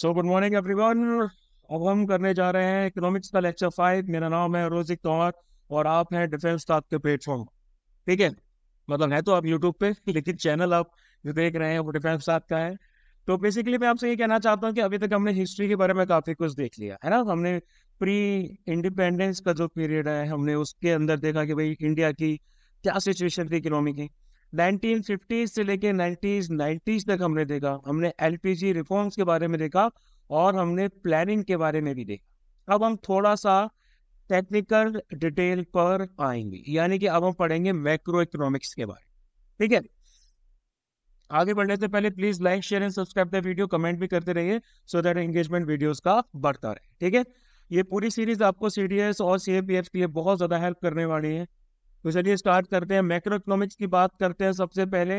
so good morning everyone अब हम करने जा रहे हैं इकोनॉमिक्स का लेक्चर फाइव मेरा नाम है रोजिक तोमर और आप हैं डिफेंस स्टाफ के प्लेटफॉर्म ठीक है मतलब है तो आप यूट्यूब पे लेकिन चैनल आप जो देख रहे हैं वो डिफेंस स्टाफ का है तो बेसिकली मैं आपसे ये कहना चाहता हूँ कि अभी तक हमने हिस्ट्री के बारे में काफ़ी कुछ देख लिया है ना हमने प्री इंडिपेंडेंस का जो पीरियड है हमने उसके अंदर देखा कि भाई इंडिया की क्या सिचुएशन थी इकोनॉमी की 1950s से लेके 90s 90s तक हमने देखा हमने एलपीजी रिफॉर्म्स के बारे में देखा और हमने प्लानिंग के बारे में भी देखा अब हम थोड़ा सा टेक्निकल डिटेल पर आएंगे यानी कि अब हम पढ़ेंगे मैक्रो इकोनॉमिक्स के बारे में ठीक है आगे बढ़ने से पहले please like share and subscribe the video comment भी करते रहिए सो दैट एंगेजमेंट वीडियोस का बढ़ता रहे ठीक है ये पूरी सीरीज आपको सीडीएस और सी के लिए बहुत ज़्यादा हेल्प करने वाली है तो चलिए स्टार्ट करते हैं मैक्रो इकोनॉमिक्स की बात करते हैं सबसे पहले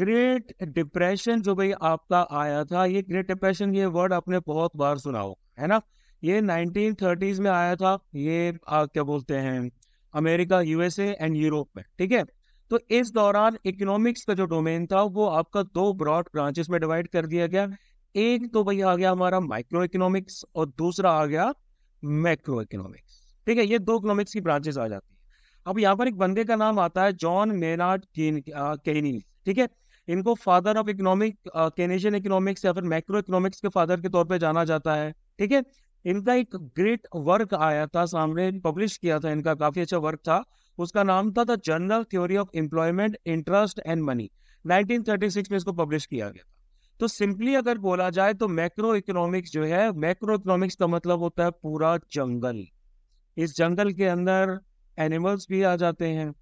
ग्रेट डिप्रेशन जो भाई आपका आया था ये ग्रेट डिप्रेशन ये वर्ड आपने बहुत बार सुना हो है ना ये 1930s में आया था ये आ, क्या बोलते हैं अमेरिका यूएसए एंड यूरोप में ठीक है तो इस दौरान इकोनॉमिक्स का जो डोमेन था वो आपका दो ब्रॉड ब्रांचेस में डिवाइड कर दिया गया एक तो भाई आ गया हमारा माइक्रो इकोनॉमिक्स और दूसरा आ गया मैक्रो इकोनॉमिक्स ठीक है ये दो इकोनॉमिक्स की ब्रांचेस आ जाती अब यहाँ पर एक बंदे का नाम आता है जॉन मेनार्ड केनी ठीक है इनको father of economic Keynesian economics या फिर मैक्रो इकोनॉमिक्स के फादर के तौर पे जाना जाता है ठीक है इनका एक ग्रेट वर्क आया था सामने पब्लिश किया था इनका काफी अच्छा वर्क था उसका नाम था the general theory of employment interest and money 1936 में इसको पब्लिश किया गया था तो सिंपली अगर बोला जाए तो मैक्रो इकोनॉमिक्स जो है मैक्रो इकोनॉमिक्स का मतलब होता है पूरा जंगल इस जंगल के अंदर एनिमल्स भी आ जाते हैं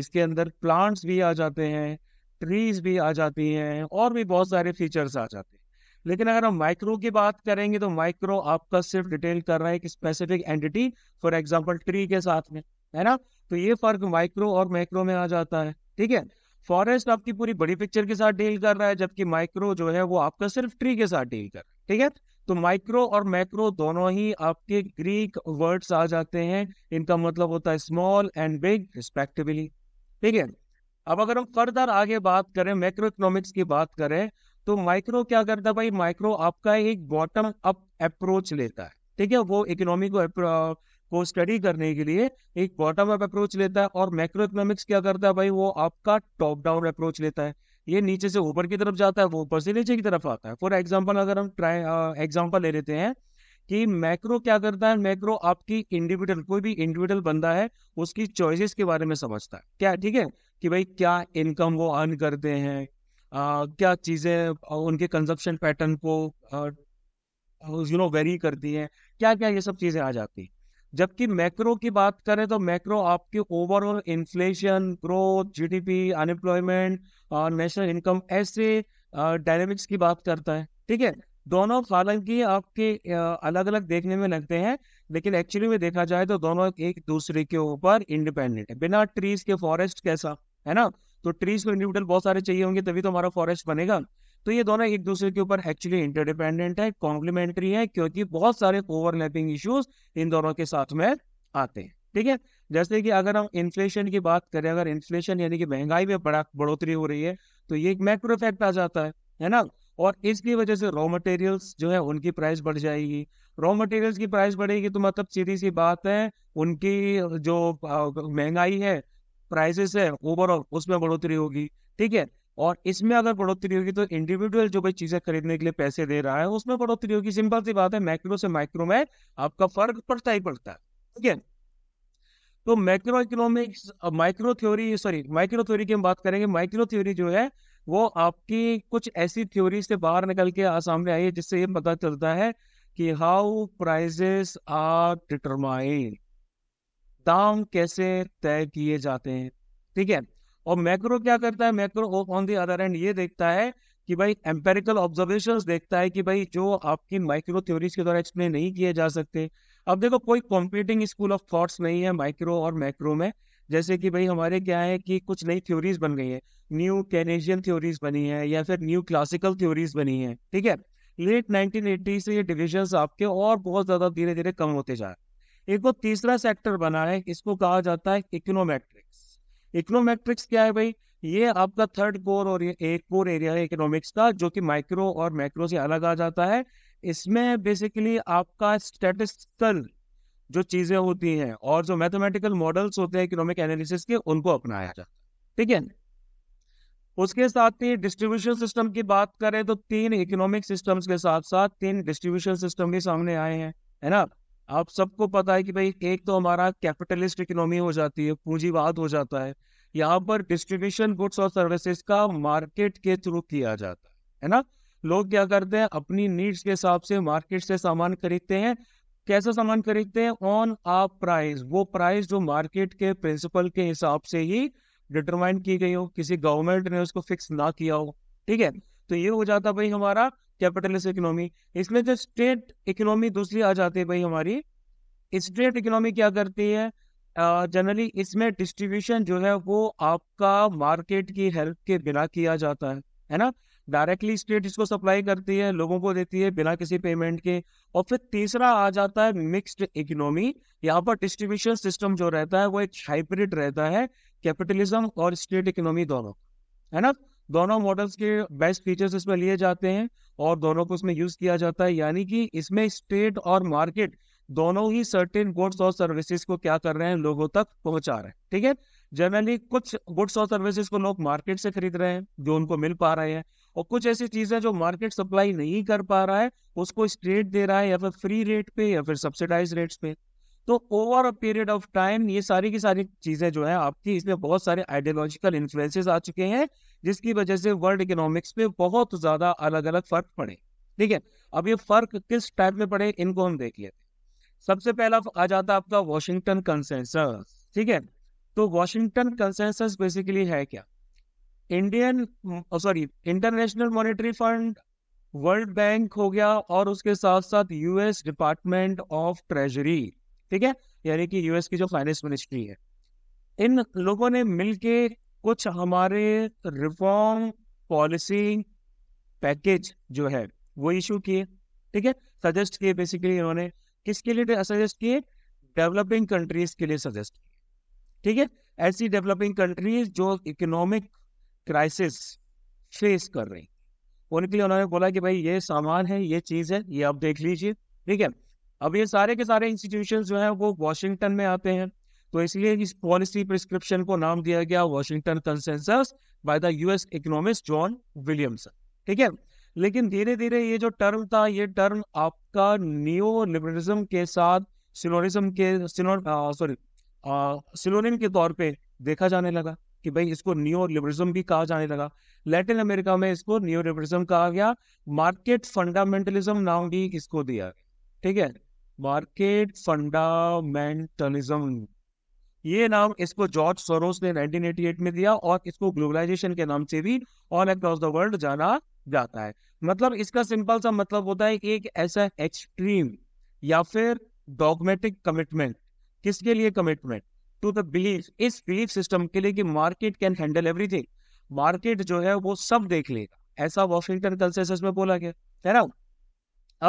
इसके अंदर प्लांट्स भी आ जाते हैं ट्रीज भी आ जाती हैं और भी बहुत सारे फीचर्स आ जाते हैं लेकिन अगर हम माइक्रो की बात करेंगे तो माइक्रो आपका सिर्फ डिटेल कर रहा है कि specific entity for example tree के साथ में है ना तो ये फर्क माइक्रो और मैक्रो में आ जाता है ठीक है फॉरेस्ट आपकी पूरी बड़ी पिक्चर के साथ डील कर रहा है जबकि माइक्रो जो है वो आपका सिर्फ ट्री के साथ डील कर रहा है ठीक है तो माइक्रो और मैक्रो दोनों ही आपके ग्रीक वर्ड्स आ जाते हैं इनका मतलब होता है स्मॉल एंड बिग रिस्पेक्टिवली ठीक है अब अगर हम फर्दर आगे बात करें मैक्रो इकोनॉमिक्स की बात करें तो माइक्रो क्या करता है भाई माइक्रो आपका एक बॉटम अप अप्रोच लेता है ठीक है वो इकोनॉमी को को स्टडी करने के लिए एक बॉटम अप अप्रोच लेता है और मैक्रो इकोनॉमिक्स क्या करता है भाई वो आपका टॉप डाउन अप्रोच लेता है ये नीचे से ऊपर की तरफ जाता है वो ऊपर से नीचे की तरफ आता है फॉर एग्जाम्पल अगर हम ट्राई एग्जाम्पल ले लेते हैं कि मैक्रो क्या करता है मैक्रो आपकी इंडिविजुअल कोई भी इंडिविजुअल बंदा है उसकी चॉइसेस के बारे में समझता है क्या ठीक है कि भाई क्या इनकम वो अर्न करते हैं क्या चीज़ें उनके कंजप्शन पैटर्न को यू नो वेरी करती हैं क्या क्या ये सब चीज़ें आ जाती है जबकि मैक्रो की बात करें तो मैक्रो आपके overall inflation growth GDP unemployment और नेशनल इनकम ऐसे डायनेमिक्स uh, की बात करता है ठीक है दोनों हालांकि आपके uh, अलग अलग देखने में लगते हैं लेकिन एक्चुअली में देखा जाए तो दोनों एक दूसरे के ऊपर इंडिपेंडेंट है बिना ट्रीज के फॉरेस्ट कैसा है ना तो ट्रीज को इंडिविजुअल बहुत सारे चाहिए होंगे तभी तो हमारा फॉरेस्ट बनेगा तो ये दोनों एक दूसरे के ऊपर एक्चुअली इंटरडिपेंडेंट है कॉम्प्लीमेंट्री है क्योंकि बहुत सारे ओवरलैपिंग इश्यूज इन दोनों के साथ में आते हैं ठीक है जैसे कि अगर हम इन्फ्लेशन की बात करें अगर इन्फ्लेशन यानी कि महंगाई में बड़ा बढ़ोतरी हो रही है तो ये एक मैक्रो इफेक्ट आ जाता है है ना और इसकी वजह से रॉ मटेरियल्स जो है उनकी प्राइस बढ़ जाएगी रॉ मटेरियल्स की प्राइस बढ़ेगी तो मतलब सीधी सी बात है उनकी जो महंगाई है प्राइसेस है ओवरऑल उसमें बढ़ोतरी होगी ठीक है और इसमें अगर बढ़ोतरी होगी तो इंडिविजुअल जो भाई चीजें खरीदने के लिए पैसे दे रहा है उसमें बढ़ोतरी होगी सिंपल सी बात है मैक्रो से माइक्रो में आपका फर्क पड़ता ही पड़ता है ठीक है तो macro economics micro theory sorry micro theory की हम बात करेंगे माइक्रो थ्योरी जो है वो आपकी कुछ ऐसी थ्योरी से बाहर निकल के सामने आई है जिससे ये पता चलता है कि हाउ प्राइजेस आर डिटरमाइन दाम कैसे तय किए जाते हैं ठीक है और मैक्रो क्या करता है macro on the other end ये देखता है कि भाई एम्पेरिकल ऑब्जर्वेशन देखता है कि भाई जो आपकी माइक्रो थ्योरीज के द्वारा एक्सप्लेन नहीं किए जा सकते अब देखो कोई कॉम्पिटिंग स्कूल ऑफ थॉट्स नहीं है माइक्रो और मैक्रो में जैसे कि भाई हमारे क्या है कि कुछ नई थ्योरीज बन गई है न्यू कैनेशियन थ्योरीज बनी है या फिर न्यू क्लासिकल थ्योरीज बनी है ठीक है लेट नाइनटीन से ये डिविजन आपके और बहुत ज़्यादा धीरे धीरे कम होते जा रहे हैं एक वो तो तीसरा सेक्टर बना है इसको कहा जाता है इकोनोमेट्रिक्स इकोनोमेट्रिक्स क्या है भाई ये आपका थर्ड कोर और ये एक कोर एरिया है इकोनॉमिक्स का जो कि माइक्रो और मैक्रो से अलग आ जाता है इसमें बेसिकली आपका स्टेटिस्टिकल जो चीजें होती हैं और जो मैथमेटिकल मॉडल्स होते हैं इकोनॉमिक एनालिसिस के उनको अपनाया जाता है ठीक है उसके साथ ही डिस्ट्रीब्यूशन सिस्टम की बात करें तो तीन इकोनॉमिक सिस्टम्स के साथ साथ तीन डिस्ट्रीब्यूशन सिस्टम भी सामने आए हैं है ना आप सबको पता है कि भाई एक तो हमारा कैपिटलिस्ट इकोनॉमी हो जाती है पूंजीवाद हो जाता है यहाँ पर डिस्ट्रीब्यूशन गुड्स और सर्विसेज का मार्केट के थ्रू किया जाता है है ना लोग क्या करते हैं अपनी नीड्स के हिसाब से मार्केट से सामान खरीदते हैं कैसा सामान खरीदते हैं ऑन आ प्राइस वो प्राइस जो मार्केट के प्रिंसिपल के हिसाब से ही डिटरमाइन की गई हो किसी गवर्नमेंट ने उसको फिक्स ना किया हो ठीक है तो ये हो जाता भाई हमारा कैपिटलिस्ट इकोनॉमी इसमें जो स्टेट इकोनॉमी दूसरी आ जाती है भाई हमारी स्टेट इकोनॉमी क्या करती है जनरली uh, इसमें डिस्ट्रीब्यूशन जो है वो आपका मार्केट की हेल्प के बिना किया जाता है है ना डायरेक्टली स्टेट इसको सप्लाई करती है लोगों को देती है बिना किसी पेमेंट के और फिर तीसरा आ जाता है मिक्स्ड इकोनॉमी यहाँ पर डिस्ट्रीब्यूशन सिस्टम जो रहता है वो एक हाइब्रिड रहता है कैपिटलिज्म और स्टेट इकोनॉमी दोनों है ना दोनों मॉडल्स के बेस्ट फीचर्स इसमें लिए जाते हैं और दोनों को इसमें यूज किया जाता है यानी कि इसमें स्टेट और मार्केट दोनों ही सर्टेन गुड्स और सर्विसेज को क्या कर रहे हैं लोगों तक पहुंचा रहे हैं ठीक है जनरली कुछ गुड्स और सर्विसेज को लोग मार्केट से खरीद रहे हैं जो उनको मिल पा रहे हैं और कुछ ऐसी चीजें जो मार्केट सप्लाई नहीं कर पा रहा है उसको स्टेट दे रहा है या फिर फ्री रेट पे या फिर सब्सिडाइज रेट्स पे तो over a period of time ये सारी की सारी चीजें जो है आपकी इसमें बहुत सारे आइडियोलॉजिकल इन्फ्लुएंसेस आ चुके हैं जिसकी वजह से वर्ल्ड इकोनॉमिक्स में बहुत ज्यादा अलग अलग फर्क पड़े ठीक है अब ये फर्क किस टाइप में पड़े इनको हम देख लेते सबसे पहला आ जाता है आपका वॉशिंगटन कंसेंसस ठीक है तो वॉशिंगटन कंसेंसस बेसिकली है क्या Indian sorry international monetary fund world bank हो गया और उसके साथ साथ यूएस डिपार्टमेंट ऑफ ट्रेजरी ठीक है यानी कि यूएस की जो फाइनेंस मिनिस्ट्री है इन लोगों ने मिलके कुछ हमारे रिफॉर्म पॉलिसी पैकेज जो है वो इशू किए ठीक है सजेस्ट किए बेसिकली इन्होंने किसके लिए सजेस्ट किए डेवलपिंग कंट्रीज के लिए सजेस्ट किए ठीक है ऐसी डेवलपिंग कंट्रीज जो इकोनॉमिक क्राइसिस फेस कर रही उनके लिए उन्होंने बोला कि भाई ये सामान है ये चीज़ है ये आप देख लीजिए ठीक है अब ये सारे के सारे इंस्टीट्यूशन जो हैं वो वॉशिंगटन में आते हैं तो इसलिए इस पॉलिसी प्रिस्क्रिप्शन को नाम दिया गया Washington consensus by the US economist John Williamson ठीक है लेकिन धीरे धीरे ये जो टर्म था ये टर्म आपका नियो लिबरलिज्म के साथ सिनोरिज्म के सॉरी सिनोनिम के तौर पे देखा जाने लगा कि भाई इसको न्यू लिबरलिज्म भी कहा जाने लगा लैटिन अमेरिका में इसको नियो लिबरलिज्म कहा गया मार्केट फंडामेंटलिज्म नाम भी इसको दिया ठीक है मार्केट फंडामेंटलिज्म ये नाम इसको जॉर्ज सोरोस ने 1988 में दिया और इसको ग्लोबलाइजेशन के नाम से भी ऑल अक्रॉस द वर्ल्ड जाना जाता है मतलब इसका सिंपल सा मतलब होता है एक ऐसा एक्सट्रीम या फिर डॉगमेटिक कमिटमेंट किसके लिए कमिटमेंट टू द बिलीफ इस बिलीफ सिस्टम के लिए कि market can handle everything market जो है वो सब देख लेगा ऐसा वॉशिंगटन कंसेंसस में बोला गया है ना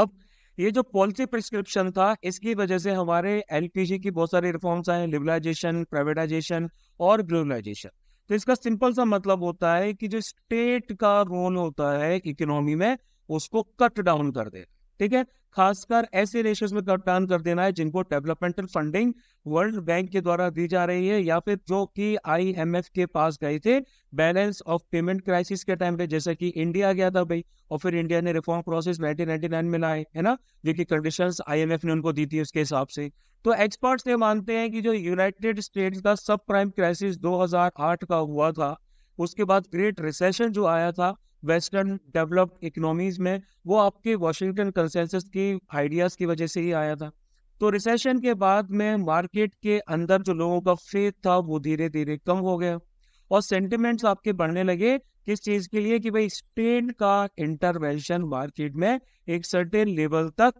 अब ये जो पॉलिसी प्रिस्क्रिप्शन था इसकी वजह से हमारे एलपीजी की बहुत सारी रिफॉर्म्स आए लिबलाइजेशन प्राइवेटाइजेशन और ग्लोबलाइजेशन तो इसका सिंपल सा मतलब होता है कि जो स्टेट का रोल होता है इकोनॉमी में उसको कट डाउन कर दे ठीक है खासकर ऐसे रेशोज में कप्तान कर देना है जिनको डेवलपमेंटल फंडिंग वर्ल्ड बैंक के द्वारा दी जा रही है या फिर जो कि आईएमएफ के पास गए थे बैलेंस ऑफ पेमेंट क्राइसिस के टाइम पे जैसे कि इंडिया गया था भाई और फिर इंडिया ने रिफॉर्म प्रोसेस 1999 में लाए है ना जो कि कंडीशन आईएमएफ ने उनको दी थी उसके हिसाब से तो एक्सपर्ट्स ये मानते हैं कि जो यूनाइटेड स्टेट्स का सब प्राइम क्राइसिस 2008 का हुआ था उसके बाद ग्रेट रिसेशन जो आया था वेस्टर्न डेवलप्ड इकोनॉमीज में वो आपके वाशिंगटन कंसेंसस की आइडियाज़ की वजह से ही आया था तो रिसेशन के बाद में मार्केट के अंदर जो लोगों का फेथ था वो धीरे धीरे कम हो गया और सेंटिमेंट्स आपके बढ़ने लगे किस चीज़ के लिए कि भाई स्टेट का इंटरवेंशन मार्केट में एक सर्टेन लेवल तक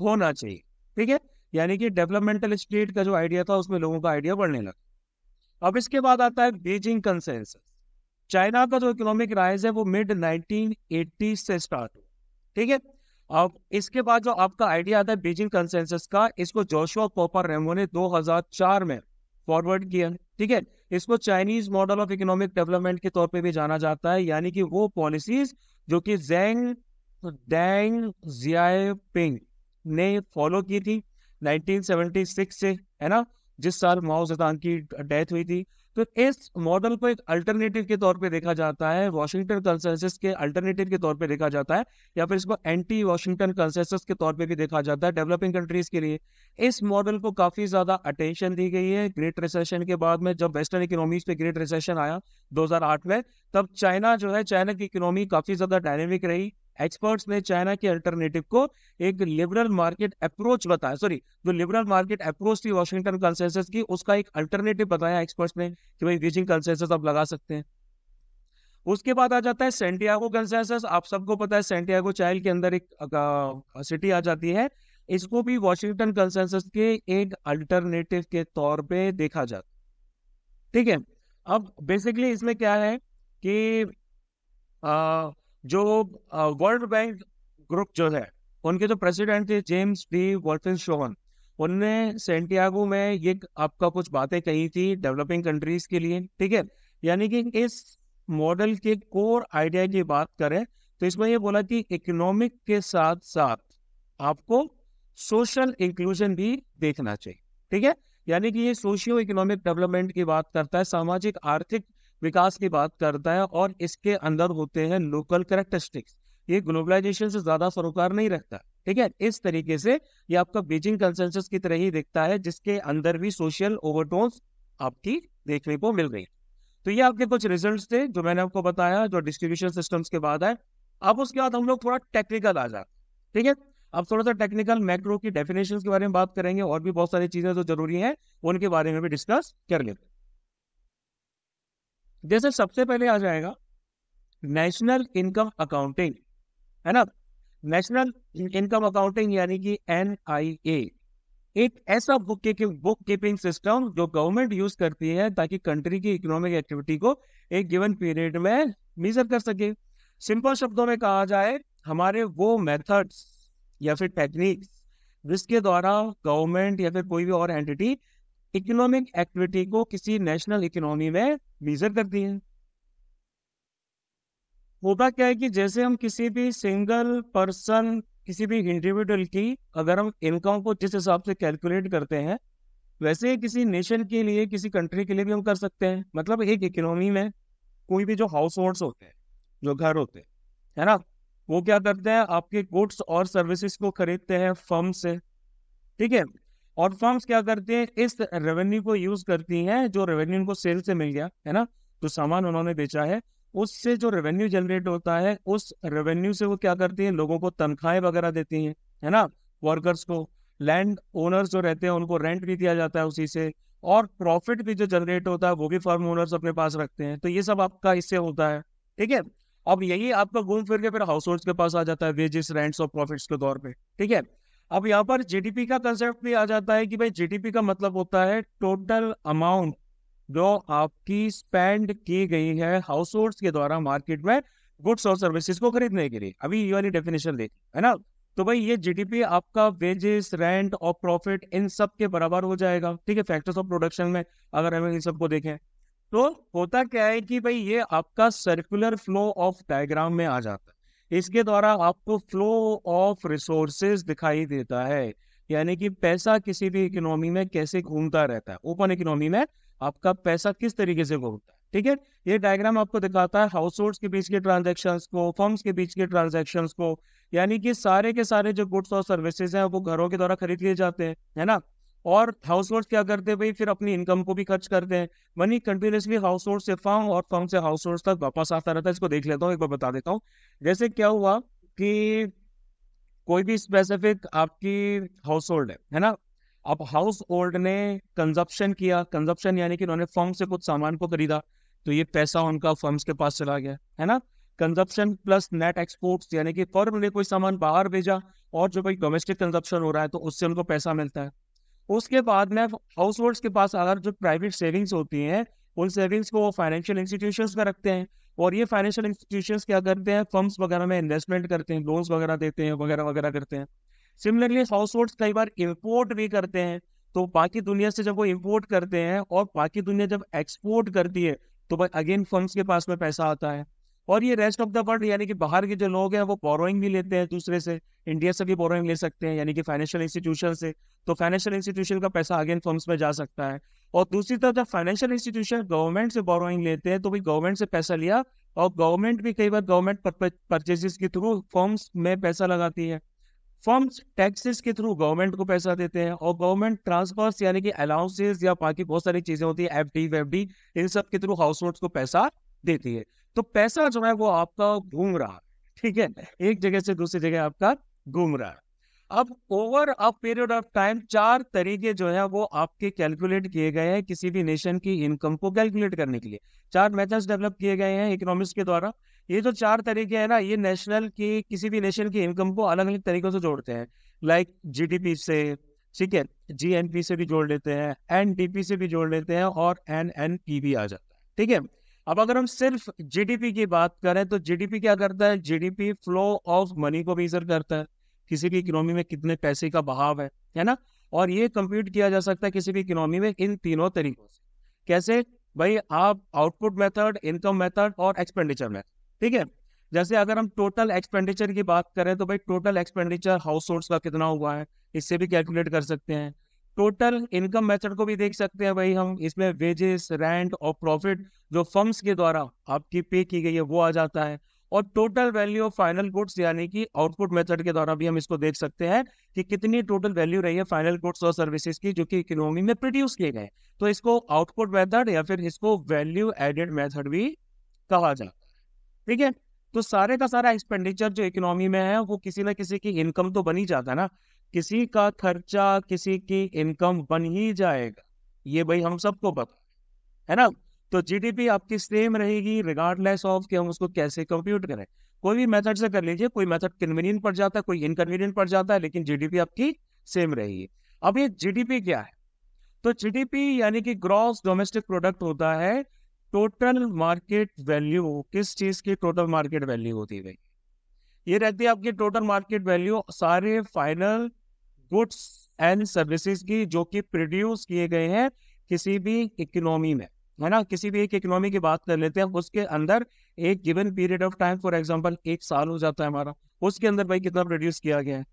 होना चाहिए ठीक है यानी कि डेवलपमेंटल स्टेट का जो आइडिया था उसमें लोगों का आइडिया बढ़ने लगा अब इसके बाद आता है बीजिंग कंसेंसस चाइना का जो इकोनॉमिक राइज है वो मिड नाइनटीन से स्टार्ट हुआ ठीक है अब इसके बाद जो आपका आइडिया आता है बीजिंग कंसेंसस का इसको जोशुआ कॉपर रेमो ने 2004 में फॉरवर्ड किया ठीक है इसको Chinese model of economic development के तौर पे भी जाना जाता है यानी कि वो पॉलिसीज जो कि जेंग डेंग जियापिंग ने फॉलो की थी 1976 से है ना जिस साल माओ जदान की डेथ हुई थी तो इस मॉडल को एक अल्टरनेटिव के तौर पे देखा जाता है वॉशिंगटन कंसेंसस के अल्टरनेटिव के तौर पे देखा जाता है या फिर इसको एंटी वॉशिंगटन कंसेंसस के तौर पे भी देखा जाता है डेवलपिंग कंट्रीज के लिए इस मॉडल को काफी ज्यादा अटेंशन दी गई है ग्रेट रिसेशन के बाद में जब वेस्टर्न इकोनॉमीज पे ग्रेट रिसेशन आया दो में तब चाइना जो है चाइना की इकोनॉमी काफी ज्यादा डायनेमिक रही एक्सपर्ट्स ने चाइना के अल्टरनेटिव को एक लिबरल मार्केट अप्रोच बताया सॉरी जो लिबरल मार्केट अप्रोच थी वॉशिंगटन कंसेंसस की उसका एक अल्टरनेटिव बताया एक्सपर्ट्स ने कि भाई बीजिंग कंसेंसस आप लगा सकते हैं उसके बाद आ जाता है सेंटियागो कंसेंसस आप सबको पता है सेंटियागो चाइल के अंदर एक सिटी आ जाती है इसको भी वॉशिंगटन कंसेंसस के एक अल्टरनेटिव के तौर पे देखा जाता ठीक है अब बेसिकली इसमें क्या है कि जो वर्ल्ड बैंक ग्रुप जो है उनके जो प्रेसिडेंट थे जेम्स डी वॉल्फिन शोहन उनने सेंटियागो में ये आपका कुछ बातें कही थी डेवलपिंग कंट्रीज के लिए ठीक है यानी कि इस मॉडल के कोर आइडिया की बात करें तो इसमें ये बोला कि इकोनॉमिक के साथ साथ आपको सोशल इंक्लूजन भी देखना चाहिए ठीक है यानी कि ये सोशियो इकोनॉमिक डेवलपमेंट की बात करता है सामाजिक आर्थिक विकास की बात करता है और इसके अंदर होते हैं लोकल करेक्टरिस्टिक्स ये ग्लोबलाइजेशन से ज्यादा सरोकार नहीं रखता ठीक है इस तरीके से ये आपका बीजिंग कंसेंसस की तरह ही दिखता है जिसके अंदर भी सोशल ओवरटोन्स आपकी देखने को मिल रही तो ये आपके कुछ रिजल्ट थे जो मैंने आपको बताया जो डिस्ट्रीब्यूशन सिस्टम्स के बाद है अब उसके बाद हम लोग थोड़ा टेक्निकल आ जाते ठीक है अब थोड़ा सा टेक्निकल मैक्रो की डेफिनेशन के बारे में बात करेंगे और भी बहुत सारी चीजें जो जरूरी हैं उनके बारे में भी डिस्कस कर लेते हैं जैसे सबसे पहले आ जाएगा नेशनल इनकम अकाउंटिंग है ना नेशनल इनकम अकाउंटिंग यानी कि एन आई ए एक ऐसा बुक बुक कीपिंग सिस्टम जो गवर्नमेंट यूज करती है ताकि कंट्री की इकोनॉमिक एक्टिविटी को एक गिवन पीरियड में मेजर कर सके सिंपल शब्दों में कहा जाए हमारे वो मेथड्स या फिर टेक्निक्स जिसके द्वारा गवर्नमेंट या फिर कोई भी और एंटिटी इकोनॉमिक एक्टिविटी को किसी नेशनल इकोनॉमी में मेजर करती है होता क्या है कि जैसे हम किसी भी सिंगल पर्सन किसी भी इंडिविजुअल की अगर हम इनकम को जिस हिसाब से कैलकुलेट करते हैं वैसे किसी नेशन के लिए किसी कंट्री के लिए भी हम कर सकते हैं मतलब एक इकोनॉमी में कोई भी जो हाउस होल्ड्स होते हैं जो घर होते हैं है ना वो क्या करते हैं आपके गुड्स और सर्विसेज को खरीदते हैं फर्म से ठीक है और फर्म्स क्या करते हैं इस रेवेन्यू को यूज करती हैं जो रेवेन्यू उनको सेल से मिल गया है ना जो सामान उन्होंने बेचा है उससे जो रेवेन्यू जनरेट होता है उस रेवेन्यू से वो क्या करती हैं लोगों को तनख्वाहें वगैरह देती हैं है ना वर्कर्स को लैंड ओनर्स जो रहते हैं उनको रेंट भी दिया जाता है उसी से और प्रॉफिट भी जो जनरेट होता है वो भी फार्म ओनर्स अपने पास रखते हैं तो ये सब आपका इससे होता है ठीक है अब यही आपका घूम फिर के फिर हाउस होल्ड के पास आ जाता है वेजेस रेंट्स और प्रॉफिट्स के तौर पर ठीक है अब यहाँ पर जीडीपी का कंसेप्ट भी आ जाता है कि भाई जीडीपी का मतलब होता है टोटल अमाउंट जो आपकी स्पेंड की गई है हाउस होल्ड के द्वारा मार्केट में गुड्स और सर्विसेज को खरीदने के लिए अभी ये वाली डेफिनेशन देख है ना तो भाई ये जीडीपी आपका वेजेस रेंट और प्रॉफिट इन सब के बराबर हो जाएगा ठीक है फैक्टर्स ऑफ प्रोडक्शन में अगर हम इन सबको देखें तो होता क्या है कि भाई ये आपका सर्कुलर फ्लो ऑफ डायग्राम में आ जाता है इसके द्वारा आपको फ्लो ऑफ रिसोर्सेज दिखाई देता है यानी कि पैसा किसी भी इकोनॉमी में कैसे घूमता रहता है ओपन इकोनॉमी में आपका पैसा किस तरीके से घूमता है ठीक है ये डायग्राम आपको दिखाता है हाउस होल्ड के बीच के ट्रांजेक्शन को फर्म्स के बीच के ट्रांजेक्शन को यानी कि सारे के सारे जो गुड्स और सर्विसेज हैं वो घरों के द्वारा खरीद लिए जाते हैं है ना और हाउस होल्ड क्या करते हैं भाई फिर अपनी इनकम को भी खर्च करते हैं मनी कंटिन्यूसली हाउस होल्ड से फॉर्म और फॉर्म से हाउस होल्ड तक वापस आता रहता है इसको देख लेता हूँ एक बार बता देता हूँ जैसे क्या हुआ कि कोई भी स्पेसिफिक आपकी हाउस होल्ड है है ना अब हाउस होल्ड ने कंजप्शन किया कंजप्शन यानी कि उन्होंने फॉर्म से कुछ सामान को खरीदा तो ये पैसा उनका फर्म्स के पास चला गया है ना कंजप्शन प्लस नेट एक्सपोर्ट्स यानी कि फर्म ने कोई सामान बाहर भेजा और जो भाई डोमेस्टिक कंजप्शन हो रहा है तो उससे उनको पैसा मिलता है उसके बाद में हाउस होल्ड के पास अगर जो प्राइवेट सेविंग्स होती हैं उन सेविंग्स को वो फाइनेंशियल इंस्टीट्यूशन में रखते हैं और ये फाइनेंशियल इंस्टीट्यूशन क्या करते हैं फर्म्स वगैरह में इन्वेस्टमेंट करते हैं लोन्स वगैरह देते हैं वगैरह वगैरह करते हैं सिमिलरली हाउस होल्ड कई बार इम्पोर्ट भी करते हैं तो बाकी दुनिया से जब वो इम्पोर्ट करते हैं और बाकी दुनिया जब एक्सपोर्ट करती है तो भाई अगेन फर्म्स के पास में पैसा आता है और ये रेस्ट ऑफ द वर्ल्ड यानी कि बाहर के जो लोग हैं वो बोरोइंग भी लेते हैं दूसरे से इंडिया से भी बोरोइंग ले सकते हैं यानी कि फाइनेंशियल इंस्टीट्यूशन से तो फाइनेंशियल इंस्टीट्यूशन का पैसा अगेन फर्म्स में जा सकता है और दूसरी तरफ जब फाइनेंशियल इंस्टीट्यूशन गवर्नमेंट से बोरोइंग लेते हैं तो भी गवर्नमेंट से पैसा लिया और गवर्नमेंट भी कई बार गवर्नमेंट परचेजेस के थ्रू फर्म्स में पैसा लगाती है फर्म्स टैक्सेस के थ्रू गवर्नमेंट को पैसा देते हैं और गवर्नमेंट ट्रांसफर्स यानी कि अलाउंसेस या बाकी बहुत सारी चीजें होती है एफ डी वेफ डी इन सब के थ्रू हाउस को पैसा देती है तो पैसा जो है वो आपका घूम रहा है ठीक है एक जगह से दूसरी जगह आपका घूम रहा है अब over a period of time चार तरीके जो है वो आपके कैलकुलेट किए गए हैं किसी भी नेशन की इनकम को कैलकुलेट करने के लिए चार मेथड्स डेवलप किए गए हैं इकोनॉमिक्स के द्वारा ये जो चार तरीके हैं ना ये नेशनल की किसी भी नेशन की इनकम को अलग अलग तरीकों से जोड़ते हैं लाइक जीडीपी से ठीक है जीएनपी से भी जोड़ लेते हैं एनडीपी से भी जोड़ लेते हैं और एन एन पी भी आ जाता है ठीक है अब अगर हम सिर्फ जीडीपी की बात करें तो जीडीपी क्या करता है जीडीपी फ्लो ऑफ मनी को मेजर करता है किसी भी इकोनॉमी में कितने पैसे का बहाव है है ना और ये कंप्यूट किया जा सकता है किसी भी इकोनॉमी में इन तीनों तरीकों से कैसे भाई आप आउटपुट मेथड इनकम मेथड और एक्सपेंडिचर मेथड ठीक है जैसे अगर हम टोटल एक्सपेंडिचर की बात करें तो भाई टोटल एक्सपेंडिचर हाउस होल्ड का कितना हुआ है इससे भी कैलकुलेट कर सकते हैं टोटल इनकम मेथड को भी देख सकते हैं भाई हम इसमें वेजेस रेंट और प्रॉफिट जो फर्म्स के द्वारा आपकी पे की गई है वो आ जाता है और total value of final goods यानी कि आउटपुट मेथड के द्वारा भी हम इसको देख सकते हैं कि कितनी टोटल वैल्यू रही है फाइनल गुड्स और सर्विसेज की जो कि इकोनॉमी में प्रोड्यूस किए गए तो इसको आउटपुट मेथड या फिर इसको वैल्यू एडेड मेथड भी कहा जाता है ठीक है तो सारे का सारा एक्सपेंडिचर जो इकोनॉमी में है वो किसी ना किसी की इनकम तो बनी जाता है ना किसी का खर्चा किसी की इनकम बन ही जाएगा ये भाई हम सबको पता है ना तो जीडीपी आपकी सेम रहेगी रिगार्डलेस ऑफ कि हम उसको कैसे कंप्यूट करें कोई भी मेथड से कर लीजिए कोई मेथड कन्वीनियंट पड़ जाता है कोई इनकन्वीनियंट पड़ जाता है लेकिन जीडीपी आपकी सेम रहेगी अब ये जीडीपी क्या है तो जीडीपी यानी कि ग्रॉस डोमेस्टिक प्रोडक्ट होता है टोटल मार्केट वैल्यू किस चीज की टोटल मार्केट वैल्यू होती है ये रहती है आपकी टोटल मार्केट वैल्यू सारे फाइनल गुड्स एंड सर्विसेज की जो कि प्रोड्यूस किए गए हैं किसी भी इकोनॉमी में है ना किसी भी एक इकोनॉमी की बात कर लेते हैं उसके अंदर एक given period of time for example एक साल हो जाता है हमारा उसके अंदर भाई कितना प्रोड्यूस किया गया है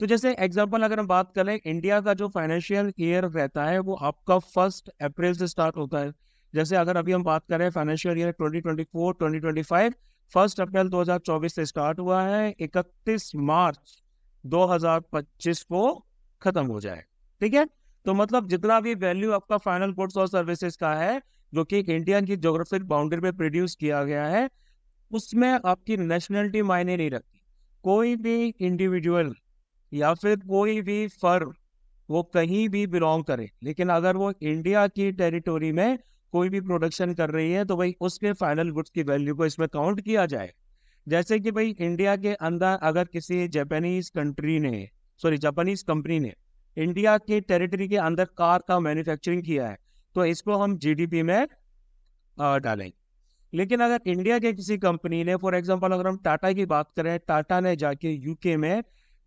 तो जैसे एग्जाम्पल अगर हम बात करें इंडिया का जो फाइनेंशियल ईयर रहता है वो आपका फर्स्ट अप्रैल से स्टार्ट होता है जैसे अगर अभी हम बात करें financial year twenty five first April 2024 से स्टार्ट हुआ है 31 मार्च 2025 को खत्म हो जाए ठीक है तो मतलब जितना भी वैल्यू आपका फाइनल गुड्स और सर्विसेज का है जो कि इंडिया की जोग्राफिक बाउंड्री में प्रोड्यूस किया गया है उसमें आपकी नेशनलिटी मायने नहीं रखती कोई भी इंडिविजुअल या फिर कोई भी फर वो कहीं भी बिलोंग करे लेकिन अगर वो इंडिया की टेरिटोरी में कोई भी प्रोडक्शन कर रही है तो भाई उसके फाइनल गुड्स की वैल्यू को इसमें काउंट किया जाएगा जैसे कि भाई इंडिया के अंदर अगर किसी जापानीज कंट्री ने सॉरी जापानीज कंपनी ने इंडिया के टेरिटरी के अंदर कार का मैन्युफैक्चरिंग किया है तो इसको हम जीडीपी में डालेंगे लेकिन अगर इंडिया के किसी कंपनी ने फॉर एग्जांपल अगर हम टाटा की बात करें टाटा ने जाके यूके में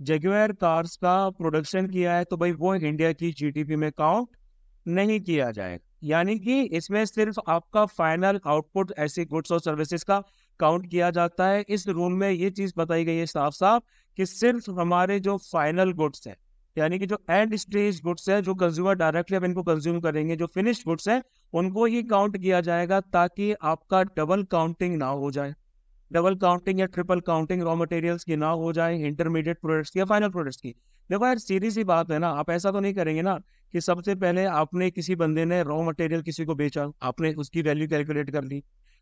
जेगुआर कार्स का प्रोडक्शन किया है तो भाई वो इंडिया की जीडीपी में काउंट नहीं किया जाएगा यानी कि इसमें सिर्फ आपका फाइनल आउटपुट ऐसे गुड्स और सर्विसेज का काउंट किया जाता है इस रूल में ये चीज बताई गई है साफ साफ कि सिर्फ हमारे जो फाइनल गुड्स हैं यानी कि जो एंड स्टेज गुड्स हैं जो कंज्यूमर डायरेक्टली अब इनको कंज्यूम करेंगे जो फिनिश गुड्स हैं उनको ही काउंट किया जाएगा ताकि आपका डबल काउंटिंग ना हो जाए डबल काउंटिंग या ट्रिपल काउंटिंग रॉ मटेरियल्स की ना हो जाए इंटरमीडिएट प्रोडक्ट्स की या फाइनल प्रोडक्ट्स की देखो यार सीधी सी बात है ना आप ऐसा तो नहीं करेंगे ना कि सबसे पहले आपने किसी बंदे ने रॉ मटेरियल किसी को बेचा आपने उसकी वैल्यू कैलकुलेट कर ली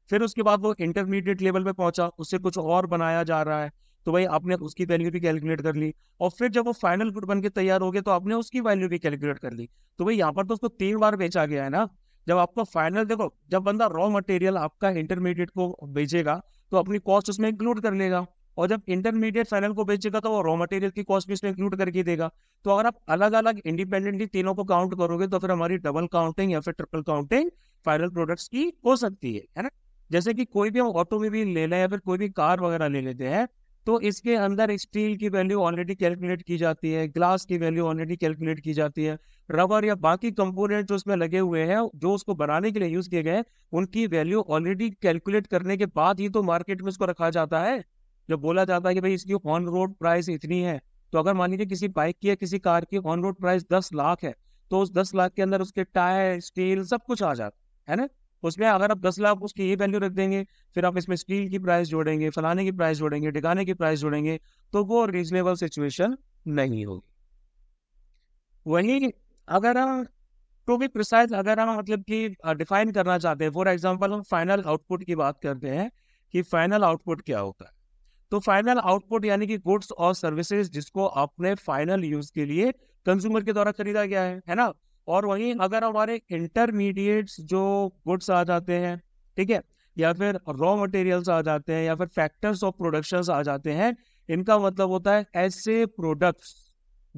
फिर उसके बाद वो इंटरमीडिएट लेवल पे पहुंचा उससे कुछ और बनाया जा रहा है तो भाई आपने उसकी वैल्यू भी कैलकुलेट कर ली और फिर जब वो फाइनल गुड बन के तैयार हो गए तो आपने उसकी वैल्यू भी कैलकुलेट कर ली तो भाई यहाँ पर तो उसको तीन बार बेचा गया है ना जब आपको फाइनल देखो जब बंदा रॉ मटेरियल आपका इंटरमीडिएट को बेचेगा तो अपनी कॉस्ट उसमें इंक्लूड कर लेगा और जब इंटरमीडिएट फाइनल को बेचेगा तो वो रॉ मटेरियल की कॉस्ट भी उसमें इंक्लूड करके देगा तो अगर आप अलग अलग इंडिपेंडेंटली तीनों को काउंट करोगे तो फिर हमारी डबल काउंटिंग या फिर ट्रिपल काउंटिंग फाइनल प्रोडक्ट्स की हो सकती है है ना जैसे कि कोई भी हम ऑटोमोबाइल ले लें या फिर कोई भी कार वगैरह ले लेते हैं तो इसके अंदर स्टील की वैल्यू ऑलरेडी कैलकुलेट की जाती है ग्लास की वैल्यू ऑलरेडी कैलकुलेट की जाती है रबर या बाकी कंपोनेंट जो उसमें लगे हुए हैं जो उसको बनाने के लिए यूज किए गए हैं उनकी वैल्यू ऑलरेडी कैलकुलेट करने के बाद ही तो मार्केट में उसको रखा जाता है जब बोला जाता है कि भाई इसकी ऑन रोड प्राइस इतनी है तो अगर मान लीजिए किसी बाइक की या किसी कार की ऑन रोड प्राइस दस लाख है तो उस दस लाख के अंदर उसके टायर स्टील सब कुछ आ जाता है ना उसमें अगर आप दस लाख उसकी ये वैल्यू रख देंगे फिर आप इसमें स्टील की प्राइस जोड़ेंगे फलाने की प्राइस जोड़ेंगे टिकाने की प्राइस जोड़ेंगे तो वो रीजनेबल सिचुएशन नहीं होगी वहीं अगर हम टू बी प्रिसाइज अगर हम मतलब कि डिफाइन करना चाहते हैं फॉर एग्जाम्पल हम फाइनल आउटपुट की बात करते हैं कि फाइनल आउटपुट क्या होता है तो फाइनल आउटपुट यानी कि गुड्स और सर्विसेज जिसको आपने फाइनल यूज के लिए कंज्यूमर के द्वारा खरीदा गया है है ना और वहीं अगर हमारे इंटरमीडिएट्स जो गुड्स आ जाते हैं ठीक है या फिर रॉ मटेरियल्स आ जाते हैं या फिर फैक्टर्स ऑफ प्रोडक्शन आ जाते हैं इनका मतलब होता है ऐसे प्रोडक्ट्स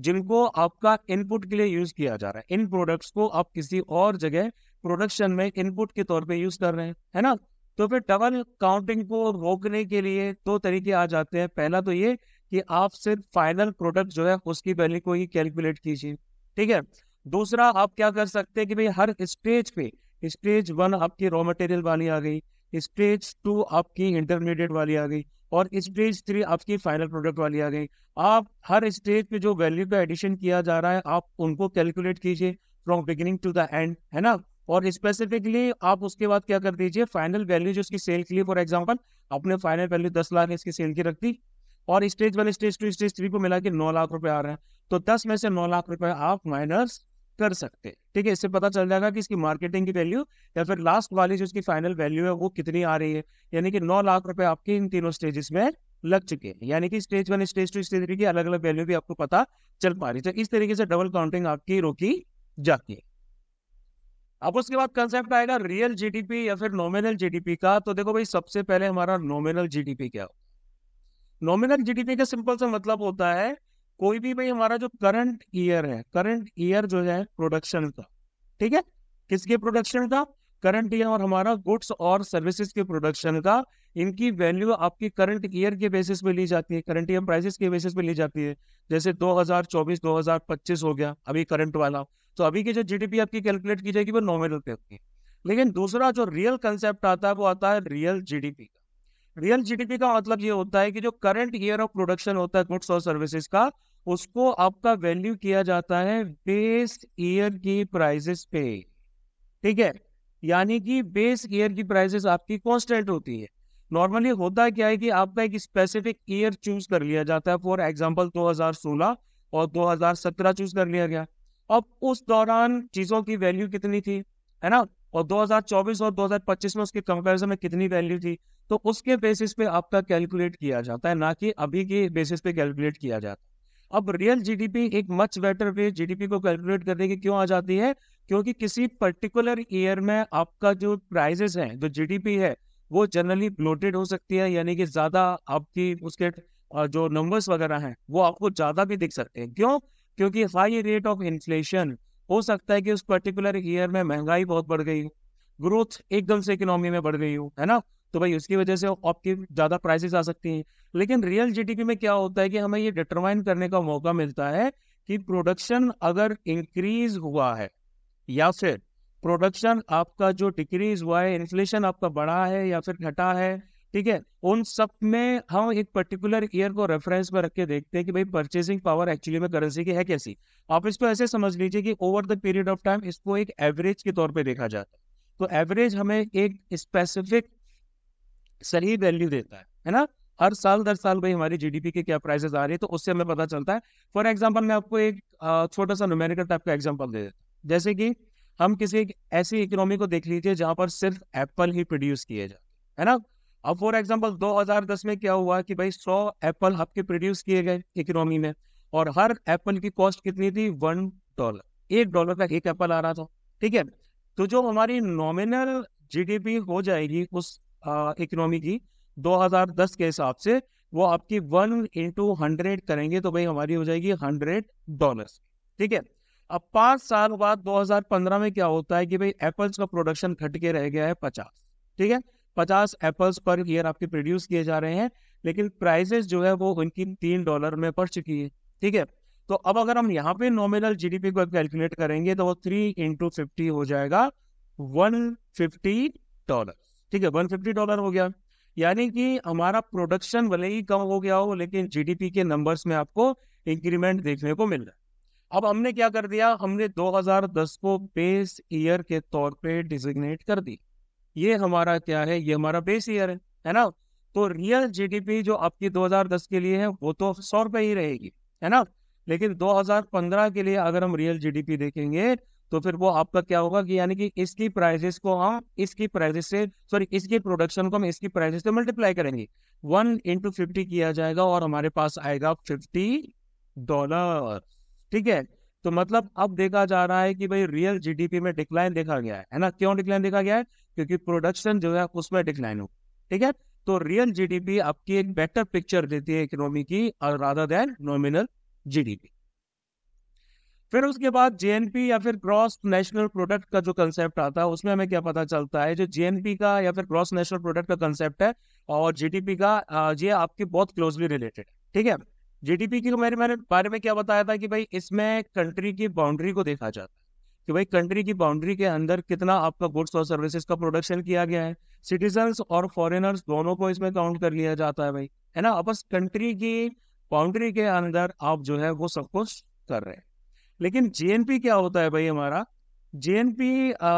जिनको आपका इनपुट के लिए यूज किया जा रहा है इन प्रोडक्ट्स को आप किसी और जगह प्रोडक्शन में इनपुट के तौर पे यूज कर रहे हैं है ना तो फिर डबल काउंटिंग को रोकने के लिए दो तरीके आ जाते हैं पहला तो ये कि आप सिर्फ फाइनल प्रोडक्ट जो है उसकी वैल्यू को ही कैलकुलेट कीजिए ठीक है दूसरा आप क्या कर सकते हैं कि भाई हर स्टेज पे स्टेज वन आपकी रॉ मटेरियल वाली आ गई स्टेज टू आपकी इंटरमीडिएट वाली आ गई और स्टेज थ्री आपकी फाइनल प्रोडक्ट वाली आ गई आप हर स्टेज पे जो वैल्यू का एडिशन किया जा रहा है आप उनको कैलकुलेट कीजिए from beginning to the end है ना और स्पेसिफिकली आप उसके बाद क्या कर दीजिए फाइनल वैल्यू जो उसकी सेल के लिए फॉर एग्जाम्पल आपने फाइनल वैल्यू दस लाख इसकी सेल की रख दी और stage one stage two stage three को मिला के नौ लाख रुपए आ रहे हैं तो दस में से नौ लाख रुपए आप माइनस कर सकते हैं ठीक है इससे पता चल जाएगा कि इसकी मार्केटिंग की वैल्यू या फिर लास्ट वाली जो इसकी फाइनल वैल्यू है वो कितनी आ रही है यानी कि नौ लाख रुपए आपके इन तीनों स्टेजेस में लग चुके हैं यानी कि stage one stage two stage three की अलग अलग वैल्यू भी आपको पता चल पा रही है तो इस तरीके से डबल काउंटिंग आपकी रोकी जाती है अब उसके बाद कंसेप्ट आएगा रियल जीडीपी या फिर नॉमिनल जीडीपी का तो देखो भाई सबसे पहले हमारा नॉमिनल जीडीपी क्या हो नॉमिनल जीडीपी का सिंपल सा मतलब होता है कोई भी भाई हमारा जो करंट ईयर है करंट ईयर जो है प्रोडक्शन का ठीक है किसके प्रोडक्शन का करंट ईयर और हमारा गुड्स और सर्विसेज के प्रोडक्शन का इनकी वैल्यू आपकी करंट ईयर के बेसिस पे ली जाती है करंट ईयर प्राइसेस के बेसिस पे ली जाती है जैसे 2024 2025 हो गया अभी करंट वाला तो अभी की जो जीडीपी आपकी कैलकुलेट की जाएगी वो नॉमिनल पे होगी लेकिन दूसरा जो रियल कंसेप्ट आता है वो आता है रियल जीडीपी का रियल जीडीपी का मतलब ये होता है कि जो करंट ईयर ऑफ प्रोडक्शन होता है गुड्स और सर्विसेज का उसको आपका वैल्यू किया जाता है बेस ईयर की प्राइसेस पे ठीक है यानी कि बेस ईयर की प्राइसेस आपकी कॉन्स्टेंट होती है नॉर्मली होता क्या है कि आपका एक स्पेसिफिक ईयर चूज कर लिया जाता है फॉर एग्जाम्पल दो और 2017 चूज कर लिया गया अब उस दौरान चीजों की वैल्यू कितनी थी है ना और 2024 और 2025 में उसके कंपैरिजन में कितनी वैल्यू थी तो उसके बेसिस पे आपका कैलकुलेट किया जाता है ना कि अभी के बेसिस पे कैलकुलेट किया जाता है अब रियल जीडीपी एक मच बेटर वे जीडीपी को कैलकुलेट करने की क्यों आ जाती है क्योंकि किसी पर्टिकुलर ईयर में आपका जो प्राइजेस है जो जीडीपी है वो जनरली ब्लोटेड हो सकती है यानी कि ज्यादा आपकी उसके जो नंबर्स वगैरह हैं वो आपको ज्यादा भी दिख सकते हैं क्यों क्योंकि हाई रेट ऑफ इन्फ्लेशन हो सकता है कि उस पर्टिकुलर ईयर में महंगाई बहुत बढ़ गई हो ग्रोथ एकदम से इकोनॉमी में बढ़ गई हो है ना तो भाई उसकी वजह से आपकी ज़्यादा प्राइसेस आ सकती हैं लेकिन रियल जीडीपी में क्या होता है कि हमें ये डिटरमाइन करने का मौका मिलता है कि प्रोडक्शन अगर इंक्रीज हुआ है या फिर प्रोडक्शन आपका जो डिक्रीज हुआ है इन्फ्लेशन आपका बढ़ा है या फिर घटा है ठीक है उन सब में हम एक पर्टिकुलर ईयर को रेफरेंस में रख के देखते हैं कि भाई परचेसिंग पावर एक्चुअली में करेंसी की है कैसी आप इसको ऐसे समझ लीजिए कि over the period of time इसको एक एवरेज के तौर पे देखा जाता है तो एवरेज हमें एक स्पेसिफिक सही वैल्यू देता है है ना हर साल दर साल भाई हमारी जीडीपी के क्या प्राइसेस आ रही है तो उससे हमें पता चलता है फॉर एग्जाम्पल मैं आपको एक छोटा सा न्यूमेरिकल टाइप का एग्जाम्पल दे देता हूँ जैसे कि हम किसी एक ऐसी इकोनॉमी को देख लीजिए जहाँ पर सिर्फ एप्पल ही प्रोड्यूस किए जाते हैं ना अब फॉर एग्जाम्पल दो हजार दस में क्या हुआ कि भाई सौ एप्पल आपके प्रोड्यूस किए गए इकोनॉमी में और हर एप्पल की कॉस्ट कितनी थी वन डॉलर एक डॉलर का एक एप्पल आ रहा था ठीक है तो जो हमारी नॉमिनल जीडीपी हो जाएगी उस इकोनॉमी की 2010 के हिसाब से वो आपकी वन इंटू हंड्रेड करेंगे तो भाई हमारी हो जाएगी हंड्रेड डॉलर ठीक है अब पांच साल बाद 2015 में क्या होता है कि भाई एप्पल्स का प्रोडक्शन घट के रह गया है पचास ठीक है पचास एप्पल्स पर ईयर आपके प्रोड्यूस किए जा रहे हैं लेकिन प्राइजेस जो है वो उनकी तीन डॉलर में पड़ चुकी है ठीक है तो अब अगर हम यहाँ पे नॉमिनल जीडीपी को कैलकुलेट करेंगे तो वो थ्री इंटू फिफ्टी हो जाएगा वन फिफ्टी डॉलर ठीक है वन फिफ्टी डॉलर हो गया यानी कि हमारा प्रोडक्शन भले ही कम हो गया हो लेकिन जीडीपी के नंबर्स में आपको इंक्रीमेंट देखने को मिल रहा है अब हमने क्या कर दिया हमने 2010 को बेस ईयर के तौर पे डिजिग्नेट कर दी ये हमारा क्या है ये हमारा बेस ईयर है है ना तो रियल जीडीपी जो आपकी 2010 के लिए है वो तो सौ रुपए ही रहेगी है ना लेकिन 2015 के लिए अगर हम रियल जीडीपी देखेंगे तो फिर वो आपका क्या होगा कि यानी कि इसकी प्राइजेस को हम इसकी प्राइजेस से सॉरी इसकी प्रोडक्शन को हम इसकी प्राइजेस से मल्टीप्लाई करेंगे वन इंटू फिफ्टी किया जाएगा और हमारे पास आएगा फिफ्टी डॉलर ठीक है तो मतलब अब देखा जा रहा है कि भाई रियल जीडीपी में डिक्लाइन देखा गया है है ना क्यों डिक्लाइन देखा गया है क्योंकि प्रोडक्शन जो है उसमें डिक्लाइन हो ठीक है तो रियल जीडीपी आपकी एक बेटर पिक्चर देती है इकोनॉमी की और राधा देन नॉमिनल जीडीपी फिर उसके बाद जेएनपी या फिर ग्रॉस नेशनल प्रोडक्ट का जो कंसेप्ट आता है उसमें हमें क्या पता चलता है जो जेएनपी का या फिर ग्रॉस नेशनल प्रोडक्ट का कंसेप्ट है और जीडीपी का ये आपके बहुत क्लोजली रिलेटेड है ठीक है जीडीपी की तो मैंने मैंने बारे में क्या बताया था कि भाई इसमें कंट्री की बाउंड्री को देखा जाता है कि भाई कंट्री की बाउंड्री के अंदर कितना आपका गुड्स और सर्विसेज का प्रोडक्शन किया गया है सिटीजन और फॉरेनर्स दोनों को इसमें काउंट कर लिया जाता है भाई है ना बस कंट्री की बाउंड्री के अंदर आप जो है वो सब कुछ कर रहे हैं लेकिन जीएनपी क्या होता है भाई हमारा जीएनपी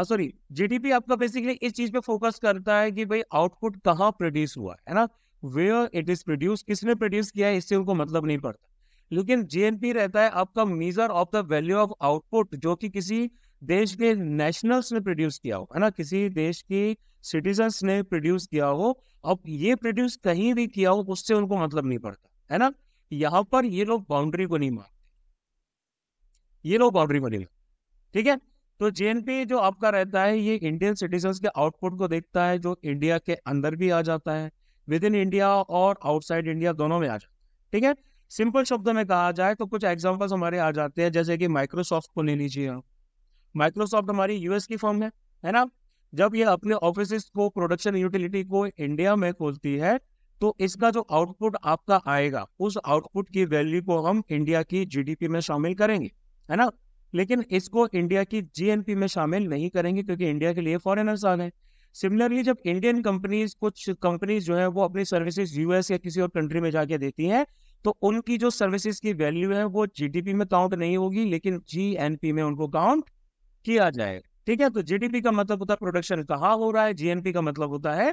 सॉरी जीडीपी आपका बेसिकली इस चीज पे फोकस करता है कि भाई आउटपुट कहाँ प्रोड्यूस हुआ है ना वेयर इट इज प्रोड्यूस किसने प्रोड्यूस किया है इससे उनको मतलब नहीं पड़ता लेकिन जीएनपी रहता है आपका measure of the value of output जो कि किसी देश के नेशनल्स ने प्रोड्यूस किया हो है ना किसी देश की सिटीजन्स ने प्रोड्यूस किया हो अब ये प्रोड्यूस कहीं भी किया हो उससे उनको मतलब नहीं पड़ता है ना यहाँ पर ये लोग बाउंड्री को नहीं मानते ये लोग बाउंड्री को नहीं मानते ठीक है तो जेएनपी जो आपका रहता है ये इंडियन सिटीजन के आउटपुट को देखता है जो इंडिया के अंदर भी आ जाता है विद इन इंडिया और आउटसाइड इंडिया दोनों में आ जाए ठीक है सिंपल शब्दों में कहा जाए तो कुछ एग्जाम्पल्स हमारे आ जाते हैं जैसे कि माइक्रोसॉफ्ट को ले लीजिए आप माइक्रोसॉफ्ट हमारी यूएस की फॉर्म है है ना जब ये अपने ऑफिस को प्रोडक्शन यूटिलिटी को इंडिया में खोलती है तो इसका जो आउटपुट आपका आएगा उस आउटपुट की वैल्यू को हम इंडिया की जीडीपी में शामिल करेंगे है ना लेकिन इसको इंडिया की जीएनपी में शामिल नहीं करेंगे क्योंकि इंडिया के लिए फॉरेनर्स आ गए सिमिलरली जब इंडियन कंपनीज कुछ कंपनीज जो है वो अपनी सर्विसेज यूएस या किसी और कंट्री में जाके देती हैं तो उनकी जो सर्विसेज की वैल्यू है वो जीडीपी में काउंट नहीं होगी लेकिन जीएनपी में उनको काउंट किया जाएगा ठीक है तो जीडीपी का मतलब होता है प्रोडक्शन कहाँ हो रहा है जीएनपी का मतलब होता है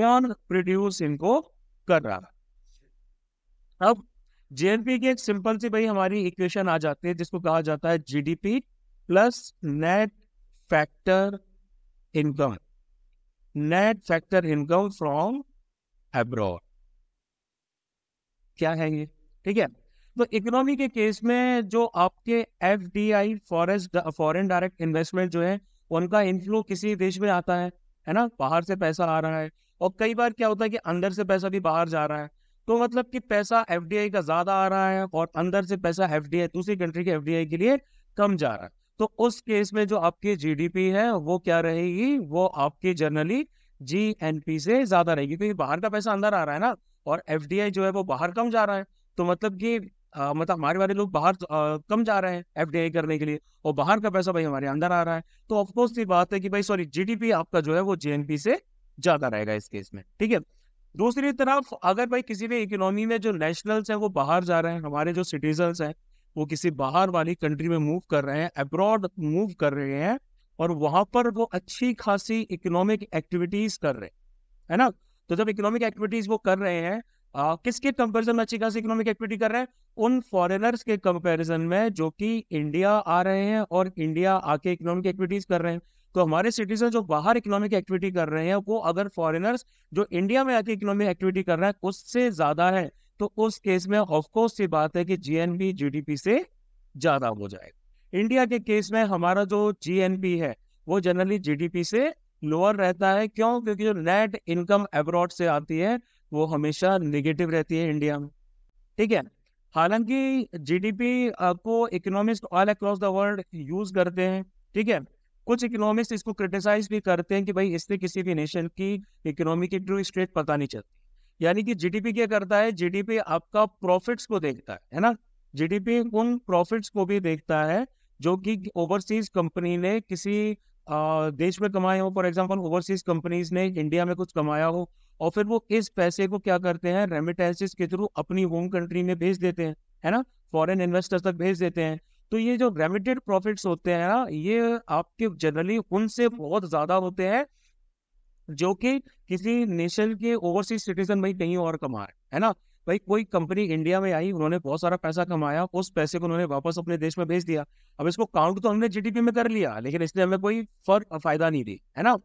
कौन प्रोड्यूस इनको कर रहा है अब जीएनपी की एक सिंपल सी भाई हमारी इक्वेशन आ जाती है जिसको कहा जाता है GDP plus net factor income net factor income from abroad क्या है ये ठीक है तो इकोनॉमी के केस में जो आपके F D I forest foreign direct investment जो है उनका इन्फ्लो किसी देश में आता है है ना बाहर से पैसा आ रहा है और कई बार क्या होता है कि अंदर से पैसा भी बाहर जा रहा है तो मतलब कि पैसा एफ का ज़्यादा आ रहा है और अंदर से पैसा एफ दूसरी कंट्री के एफ के लिए कम जा रहा है तो उस केस में जो आपकी जीडीपी है वो क्या रहेगी वो आपकी जनरली जीएनपी से ज्यादा रहेगी क्योंकि बाहर का पैसा अंदर आ रहा है ना और एफडीआई जो है वो बाहर कम जा रहा है तो मतलब कि आ, मतलब हमारे वाले लोग बाहर आ, कम जा रहे हैं एफडीआई करने के लिए और बाहर का पैसा भाई हमारे अंदर आ रहा है तो ऑफकोर्स ये बात है कि भाई सॉरी जीडीपी आपका जो है वो जेएनपी से ज्यादा रहेगा इस केस में ठीक है दूसरी तरफ अगर भाई किसी भी इकोनॉमी में जो नेशनल्स हैं वो बाहर जा रहे हैं हमारे जो सिटीजन्स हैं वो किसी बाहर वाली कंट्री में मूव कर रहे हैं अब्रॉड मूव कर रहे हैं और वहां पर वो अच्छी खासी इकोनॉमिक एक्टिविटीज कर रहे हैं है ना तो जब इकोनॉमिक एक्टिविटीज वो कर रहे हैं आ, किसके कंपेरिजन में अच्छी खासी इकोनॉमिक एक्टिविटी कर रहे हैं उन फॉरेनर्स के कंपेरिजन में जो कि इंडिया आ रहे हैं और इंडिया आके इकोनॉमिक एक्टिविटीज कर रहे हैं तो हमारे सिटीजन जो बाहर इकोनॉमिक एक्टिविटी कर रहे हैं वो अगर फॉरेनर्स जो इंडिया में आके इकोनॉमिक एक्टिविटी कर रहे हैं उससे ज्यादा है तो उस केस में ऑफकोर्स ये बात है कि जीएनपी जीडीपी से ज्यादा हो जाएगा इंडिया के केस में हमारा जो जीएनपी है वो जनरली जीडीपी से लोअर रहता है क्यों क्योंकि जो नेट इनकम एब्रॉड से आती है वो हमेशा निगेटिव रहती है इंडिया में ठीक है हालांकि जीडीपी को economist all across the world use करते हैं ठीक है कुछ इकोनॉमिस्ट इसको क्रिटिसाइज भी करते हैं कि भाई इससे किसी भी नेशन की इकोनॉमी की ट्रू स्टेट पता नहीं चलती यानी कि जीडीपी क्या करता है जीडीपी आपका प्रॉफिट्स को देखता है है ना जीडीपी उन प्रॉफिट्स को भी देखता है जो कि ओवरसीज कंपनी ने किसी आ, देश में कमाए हो फॉर एग्जाम्पल ओवरसीज कंपनीज ने इंडिया में कुछ कमाया हो और फिर वो इस पैसे को क्या करते हैं रेमिटेंसेस के थ्रू अपनी होम कंट्री में भेज देते हैं है ना फॉरेन इन्वेस्टर्स तक भेज देते हैं तो ये जो रेमिटेड प्रॉफिट्स होते हैं ना ये आपके जनरली उनसे बहुत ज्यादा होते हैं जो कि किसी नेशन के ओवरसीज सिटीजन भाई कहीं और कमाए है ना भाई कोई कंपनी इंडिया में आई उन्होंने बहुत सारा पैसा कमाया उस पैसे को उन्होंने वापस अपने देश में भेज दिया अब इसको काउंट तो हमने जीडीपी में कर लिया लेकिन इसने हमें कोई फर्क फायदा नहीं दी है ना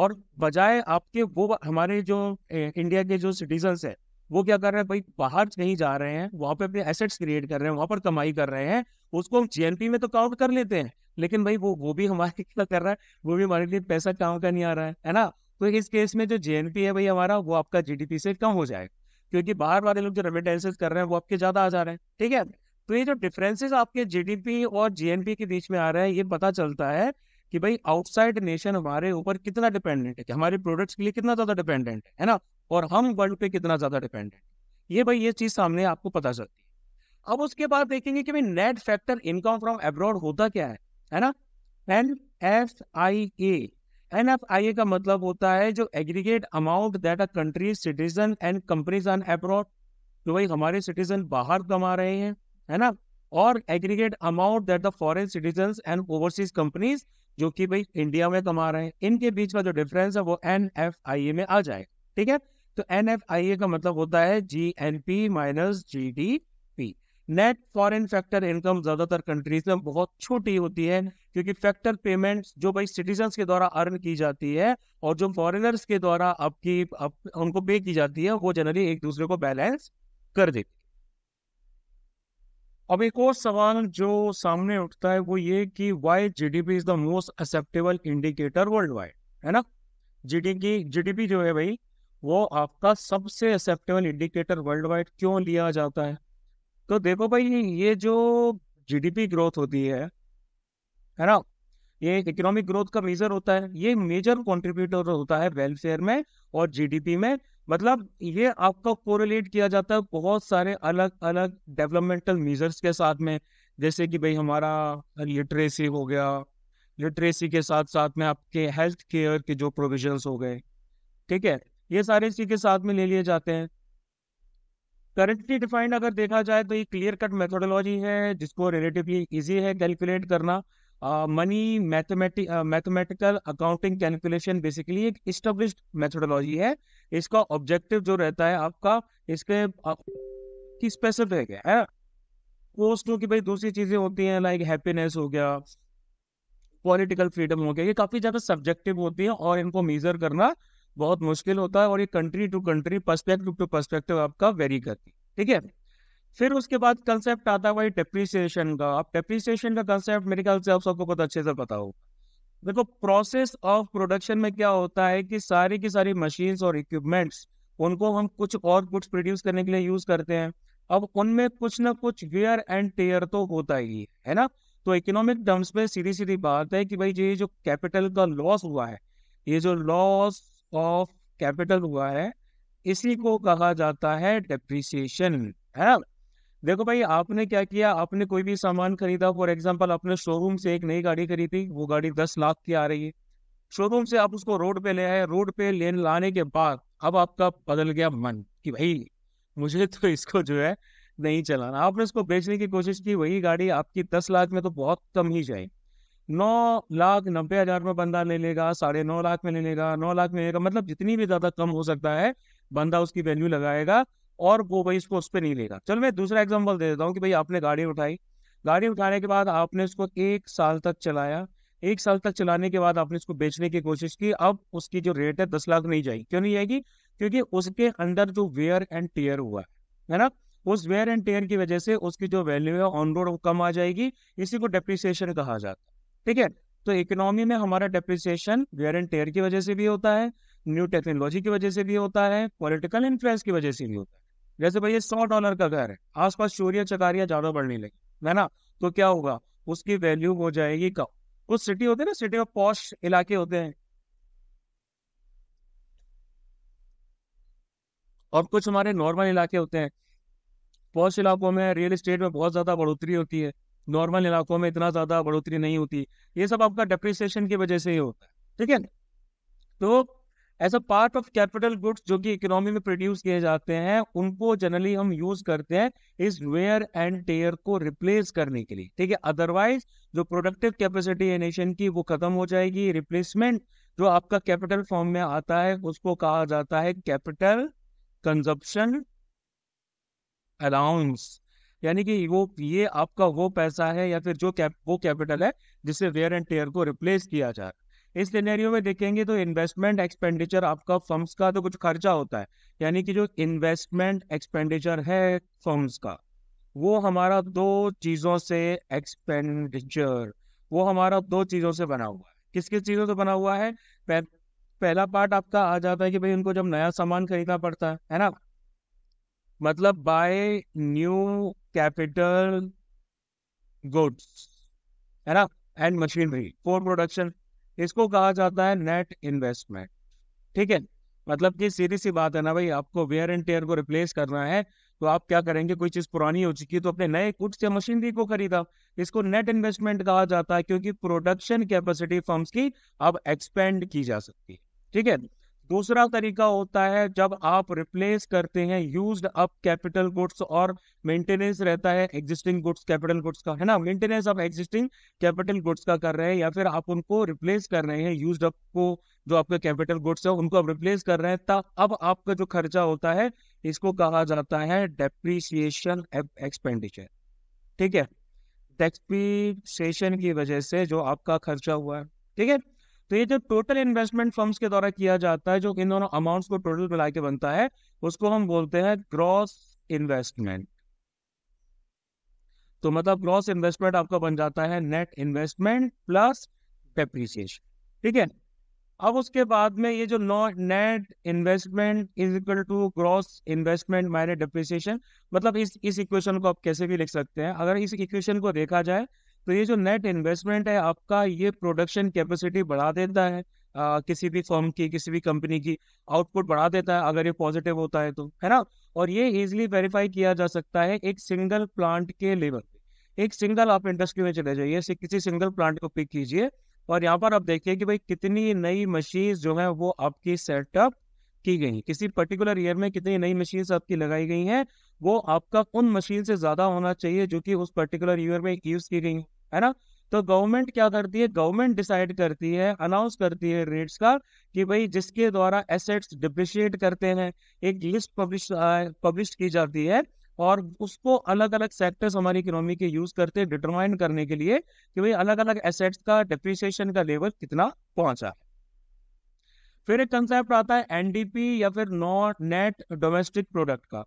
और बजाय आपके वो हमारे जो इंडिया के जो सिटीजन है वो क्या कर रहे हैं भाई बाहर कहीं जा रहे हैं वहां पे अपने एसेट्स क्रिएट कर रहे हैं वहां पर कमाई कर रहे हैं उसको हम जीएनपी में तो काउंट कर लेते हैं लेकिन भाई वो वो भी हमारे क्या कर रहा है वो भी हमारे लिए पैसा काउंट का नहीं आ रहा है है ना तो इस केस में जो जे है भाई हमारा वो आपका जी से कम हो जाएगा क्योंकि बाहर वाले लोग जो रेमिटेंसेज कर रहे हैं वो आपके ज्यादा आ जा रहे हैं ठीक है तो ये जो डिफरेंसेस आपके जीडीपी और जीएनपी के बीच में आ रहे हैं ये पता चलता है कि भाई आउटसाइड नेशन हमारे ऊपर कितना डिपेंडेंट है कि हमारे प्रोडक्ट्स के लिए कितना ज्यादा डिपेंडेंट है ना और हम वर्ल्ड पे कितना ज्यादा डिपेंडेंट ये भाई ये चीज सामने आपको पता चलती है अब उसके बाद देखेंगे कि भाई net factor income from abroad होता क्या है है ना N F I A N F I A का मतलब होता है जो aggregate amount that a country citizen and companies on abroad जो भाई हमारे सिटीजन बाहर कमा रहे हैं है ना और aggregate amount that the foreign citizen and overseas companies जो कि भाई इंडिया में कमा रहे हैं इनके बीच का जो डिफरेंस है वो एन एफ आई ए में आ जाए ठीक है तो एन एफ आई ए का मतलब होता है G N P minus G D P net foreign factor income ज्यादातर कंट्रीज में बहुत छोटी होती है क्योंकि फैक्टर पेमेंट्स जो भाई सिटीजन्स के द्वारा अर्न की जाती है और जो फॉरेनर्स के द्वारा आपकी आप, उनको पे की जाती है वो जनरली एक दूसरे को बैलेंस कर देती अब एक और सवाल जो सामने उठता है वो ये कि why GDP is the most acceptable indicator world wide है ना जीडीपी जीडीपी जो है भाई वो आपका सबसे एक्सेप्टेबल इंडिकेटर वर्ल्ड वाइड क्यों लिया जाता है तो देखो भाई ये जो जीडीपी ग्रोथ होती है है ना ये एक इकोनॉमिक ग्रोथ का मेजर होता है ये मेजर कॉन्ट्रीब्यूटर होता है वेलफेयर में और जीडीपी में मतलब ये आपका कोरिलेट किया जाता है बहुत सारे अलग अलग डेवलपमेंटल मेजर्स के साथ में जैसे कि भाई हमारा लिटरेसी हो गया लिटरेसी के साथ साथ में आपके हेल्थ केयर के जो प्रोविजंस हो गए ठीक है ये सारे इसी के साथ में ले लिए जाते हैं करेंटली डिफाइंड अगर देखा जाए तो ये क्लियर कट मेथोडोलॉजी है जिसको रिलेटिवली इजी है कैलकुलेट करना money mathematic mathematical accounting calculation basically एक इस्टब्लिश मेथोडोलॉजी है इसका ऑब्जेक्टिव जो रहता है आपका इसके की स्पेसिफिक है पोस्टों की भाई दूसरी चीजें होती हैं लाइक हैप्पीनेस हो गया पॉलिटिकल फ्रीडम हो गया ये काफी ज्यादा सब्जेक्टिव होती है और इनको मेजर करना बहुत मुश्किल होता है और ये country to country perspective to perspective आपका वेरी करती है ठीक है फिर उसके बाद कंसेप्ट आता है भाई डेप्रीसिएशन का आप डेप्रीसिएशन का कंसेप्ट मेरे ख्याल से आप सबको बहुत अच्छे से पता होगा देखो प्रोसेस ऑफ प्रोडक्शन में क्या होता है कि सारी की सारी मशीन्स और इक्विपमेंट्स उनको हम कुछ और कुछ प्रोड्यूस करने के लिए यूज करते हैं अब उनमें कुछ ना कुछ वेयर एंड टेयर तो होता ही है ना तो इकोनॉमिक टर्म्स में सीधी सीधी बात है कि भाई ये जो कैपिटल का लॉस हुआ है ये जो लॉस ऑफ कैपिटल हुआ है इसी को कहा जाता है डेप्रिसिएशन है ना देखो भाई आपने क्या किया आपने कोई भी सामान खरीदा फॉर एग्जाम्पल आपने शोरूम से एक नई गाड़ी खरीदी वो गाड़ी दस लाख की आ रही है शोरूम से आप उसको रोड पे ले आए रोड पे ले लाने के बाद अब आपका बदल गया मन कि भाई मुझे तो इसको जो है नहीं चलाना आपने इसको बेचने की कोशिश की वही गाड़ी आपकी दस लाख में तो बहुत कम ही जाए नौ लाख नब्बे हजार में बंदा ले लेगा साढ़े नौ लाख में ले लेगा नौ लाख में लेगा मतलब जितनी भी ज्यादा कम हो सकता है बंदा उसकी वैल्यू लगाएगा और वो भाई इसको उस पर नहीं लेगा चलो मैं दूसरा एग्जाम्पल दे देता हूँ कि भाई आपने गाड़ी उठाई गाड़ी उठाने के बाद आपने उसको एक साल तक चलाया एक साल तक चलाने के बाद आपने इसको बेचने की कोशिश की अब उसकी जो रेट है दस लाख नहीं जाएगी क्यों नहीं जाएगी क्योंकि उसके अंदर जो वेयर एंड टेयर हुआ है ना उस वेयर एंड टेयर की वजह से उसकी जो वैल्यू है ऑन रोड कम आ जाएगी इसी को डेप्रिसिएशन कहा जाता है ठीक है तो इकोनॉमी में हमारा डेप्रिसिएशन वेयर एंड टेयर की वजह से भी होता है न्यू टेक्नोलॉजी की वजह से भी होता है पॉलिटिकल इन्फ्लुएंस की वजह से भी होता है जैसे भाई ये सौ डॉलर का घर है आसपास चोरियां चकारियां ज्यादा बढ़ने लगी है ना तो क्या होगा उसकी वैल्यू हो जाएगी कम कुछ सिटी होते हैं ना सिटी ऑफ पॉश इलाके होते हैं और कुछ हमारे नॉर्मल इलाके होते हैं पॉश इलाकों में रियल इस्टेट में बहुत ज्यादा बढ़ोतरी होती है नॉर्मल इलाकों में इतना ज्यादा बढ़ोतरी नहीं होती ये सब आपका डिप्रिसिएशन की वजह से ही होता है ठीक है तो as a part of capital goods जो कि इकोनॉमी में प्रोड्यूस किए जाते हैं उनको जनरली हम यूज करते हैं इस वेयर एंड टेयर को रिप्लेस करने के लिए ठीक है अदरवाइज जो प्रोडक्टिव कैपेसिटी है नेशन की वो खत्म हो जाएगी रिप्लेसमेंट जो आपका कैपिटल फॉर्म में आता है उसको कहा जाता है कैपिटल कंजप्शन अलाउंस यानी कि वो ये आपका वो पैसा है या फिर जो कैप वो कैपिटल है जिसे वेयर एंड टेयर को रिप्लेस किया जा रहा है इस सिनेरियो में देखेंगे तो इन्वेस्टमेंट एक्सपेंडिचर आपका फर्म्स का तो कुछ खर्चा होता है यानी कि जो इन्वेस्टमेंट एक्सपेंडिचर है फर्म्स का वो हमारा दो चीज़ों से एक्सपेंडिचर वो हमारा दो चीज़ों से बना हुआ है किस किस चीज़ों से बना हुआ है पह, पहला पार्ट आपका आ जाता है कि भाई उनको जब नया सामान खरीदना पड़ता है है ना मतलब बाय न्यू कैपिटल गुड्स है ना एंड मशीनरी फॉर प्रोडक्शन इसको कहा जाता है नेट इन्वेस्टमेंट ठीक है मतलब कि सीधी सी बात है ना भाई आपको वेयर एंड टेयर को रिप्लेस करना है तो आप क्या करेंगे कोई चीज़ पुरानी हो चुकी है तो अपने नए कुछ से मशीनरी को खरीदा इसको नेट इन्वेस्टमेंट कहा जाता है क्योंकि प्रोडक्शन कैपेसिटी फर्म्स की अब एक्सपेंड की जा सकती है ठीक है दूसरा तरीका होता है जब आप रिप्लेस करते हैं यूज्ड अप कैपिटल गुड्स और मेंटेनेंस रहता है एग्जिस्टिंग गुड्स कैपिटल गुड्स का है ना maintenance of existing capital goods का कर रहे हैं या फिर आप उनको रिप्लेस कर रहे हैं यूज्ड अप को जो आपके कैपिटल गुड्स है उनको आप रिप्लेस कर रहे हैं तब अब आपका जो खर्चा होता है इसको कहा जाता है डेप्रीसिएशन एक्सपेंडिचर ठीक है डेप्रीसिएशन की वजह से जो आपका खर्चा हुआ है ठीक है तो ये जो टोटल इन्वेस्टमेंट फर्म्स के द्वारा किया जाता है जो इन दोनों अमाउंट्स को टोटल मिला के बनता है उसको हम बोलते हैं ग्रॉस इन्वेस्टमेंट तो मतलब ग्रॉस इन्वेस्टमेंट आपका बन जाता है नेट इन्वेस्टमेंट प्लस डेप्रीसिएशन ठीक है अब उसके बाद में ये जो net investment is equal to gross investment minus depreciation मतलब इस इस इक्वेशन को आप कैसे भी लिख सकते हैं अगर इस इक्वेशन को देखा जाए तो ये जो नेट इन्वेस्टमेंट है आपका ये प्रोडक्शन कैपेसिटी बढ़ा देता है आ, किसी भी फॉर्म की किसी भी कंपनी की आउटपुट बढ़ा देता है अगर ये पॉजिटिव होता है तो है ना और ये इजिली वेरीफाई किया जा सकता है एक सिंगल प्लांट के लेवल पे एक सिंगल आप इंडस्ट्री में चले जाइए किसी सिंगल प्लांट को पिक कीजिए और यहाँ पर आप देखिए कि भाई कितनी नई मशीन जो है वो आपकी सेटअप की गई किसी पर्टिकुलर ईयर में कितनी नई मशीन आपकी लगाई गई हैं वो आपका उन मशीन से ज्यादा होना चाहिए जो कि उस पर्टिकुलर ईयर में यूज की गई है ना तो गवर्नमेंट क्या करती है गवर्नमेंट डिसाइड करती है अनाउंस करती है रेट्स का कि भाई जिसके द्वारा एसेट्स डिप्रिशिएट करते हैं एक लिस्ट पब्लिश पब्लिश की जाती है और उसको अलग अलग सेक्टर्स हमारी इकोनॉमी के यूज करते डिटरमाइन करने के लिए कि भाई अलग अलग एसेट्स का डिप्रिसिएशन का लेवल कितना पहुंचा है फिर एक कंसेप्ट आता है एनडीपी या फिर नॉट नेट डोमेस्टिक प्रोडक्ट का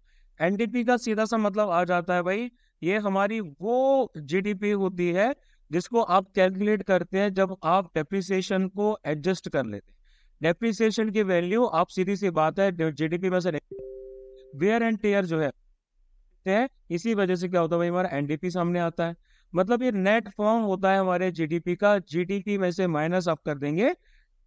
एनडीपी का सीधा सा मतलब आ जाता है भाई ये हमारी वो जीडीपी होती है जिसको आप कैलकुलेट करते हैं जब आप डेप्रिसिएशन को एडजस्ट कर लेते हैं डेप्रिसिएशन की वैल्यू आप सीधी सी बात है जीडीपी में से वेयर एंड टेयर जो है इसी वजह से क्या होता है भाई हमारा एनडीपी सामने आता है मतलब ये नेट फॉर्म होता है हमारे जीडीपी का जीडीपी में से माइनस आप कर देंगे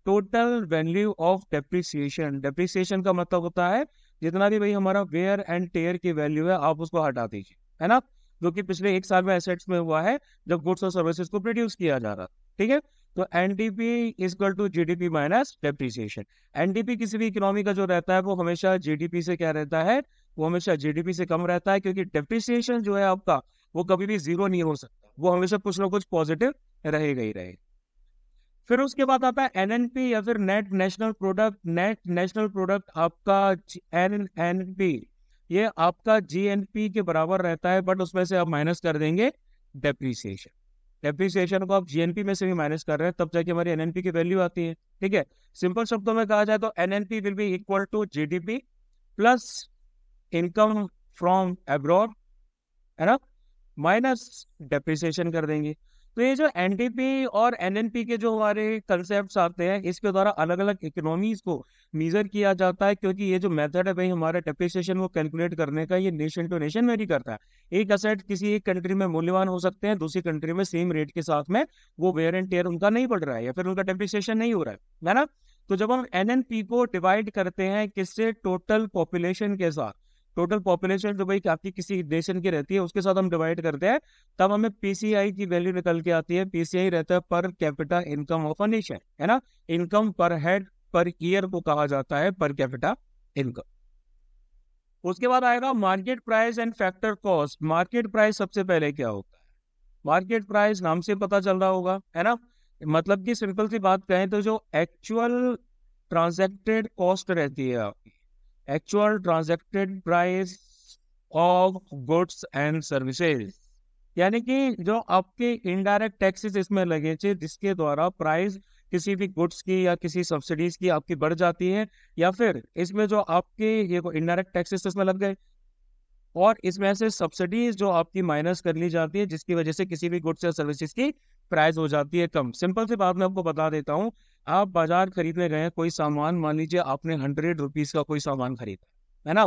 total value of depreciation depreciation का मतलब होता है जितना भी भाई हमारा वेयर एंड टेयर की वैल्यू है आप उसको हटा दीजिए है ना जो कि पिछले एक साल में एसेट्स में हुआ है जब गुड्स और सर्विसेज को प्रोड्यूस किया जा रहा ठीक है तो NDP equal to GDP minus depreciation NDP किसी भी इकोनॉमी का जो रहता है वो हमेशा जीडीपी से क्या रहता है वो हमेशा जीडीपी से कम रहता है क्योंकि डेप्रिसिएशन जो है आपका वो कभी भी जीरो नहीं हो सकता वो हमेशा कुछ ना कुछ पॉजिटिव रहेगा ही रहेगा फिर उसके बाद आता है एन या फिर net national product net national product आपका एन एन पी ये आपका जी के बराबर रहता है बट उसमें से आप माइनस कर देंगे डेप्रीसिएशन डेप्रीसिएशन को आप जी में से भी माइनस कर रहे हैं तब जाके हमारी एन की वैल्यू आती है ठीक है सिंपल शब्दों में कहा जाए तो N N P will be equal to P plus income from abroad है ना माइनस डेप्रिसिएशन कर देंगे तो ये जो एनडीपी और एनएनपी के जो हमारे कंसेप्ट आते हैं इसके द्वारा अलग अलग इकोनॉमीज को मेजर किया जाता है क्योंकि ये जो मेथड है भाई हमारे डेप्रिसिएशन को कैलकुलेट करने का ये नेशन टू नेशन वेरी करता है एक असेट किसी एक कंट्री में मूल्यवान हो सकते हैं दूसरी कंट्री में सेम रेट के साथ में वो वेयर एंड टेयर उनका नहीं पड़ रहा है या फिर उनका डेप्रिसिएशन नहीं हो रहा है ना तो जब हम एनएनपी को डिवाइड करते हैं किससे टोटल पॉपुलेशन के साथ टोटल पॉपुलेशन जो भाई आपकी किसी नेशन की रहती है उसके साथ हम डिवाइड करते हैं तब हमें पीसीआई की वैल्यू निकल के आती है पीसीआई रहता है per capita income of a nation है ना इनकम पर हेड पर ईयर को कहा जाता है पर कैपिटा इनकम उसके बाद आएगा market price and factor cost market price सबसे पहले क्या होता है मार्केट प्राइस नाम से पता चल रहा होगा है ना मतलब कि सिंपल सी बात कहें तो जो एक्चुअल ट्रांजैक्टेड कॉस्ट रहती है आपकी actual transacted price of goods and services यानी कि जो आपके इनडायरेक्ट टैक्सेस इसमें लगे थे जिसके द्वारा प्राइस किसी भी गुड्स की या किसी सब्सिडीज की आपकी बढ़ जाती है या फिर इसमें जो आपके ये को इनडायरेक्ट टैक्सेस इसमें लग गए और इसमें से सब्सिडीज जो आपकी माइनस कर ली जाती है जिसकी वजह से किसी भी गुड्स या सर्विसेज की प्राइस हो जाती है कम सिंपल सी बात मैं आपको बता देता हूँ आप बाजार खरीदने गए कोई सामान मान लीजिए आपने हंड्रेड रुपीज का कोई सामान खरीदा है ना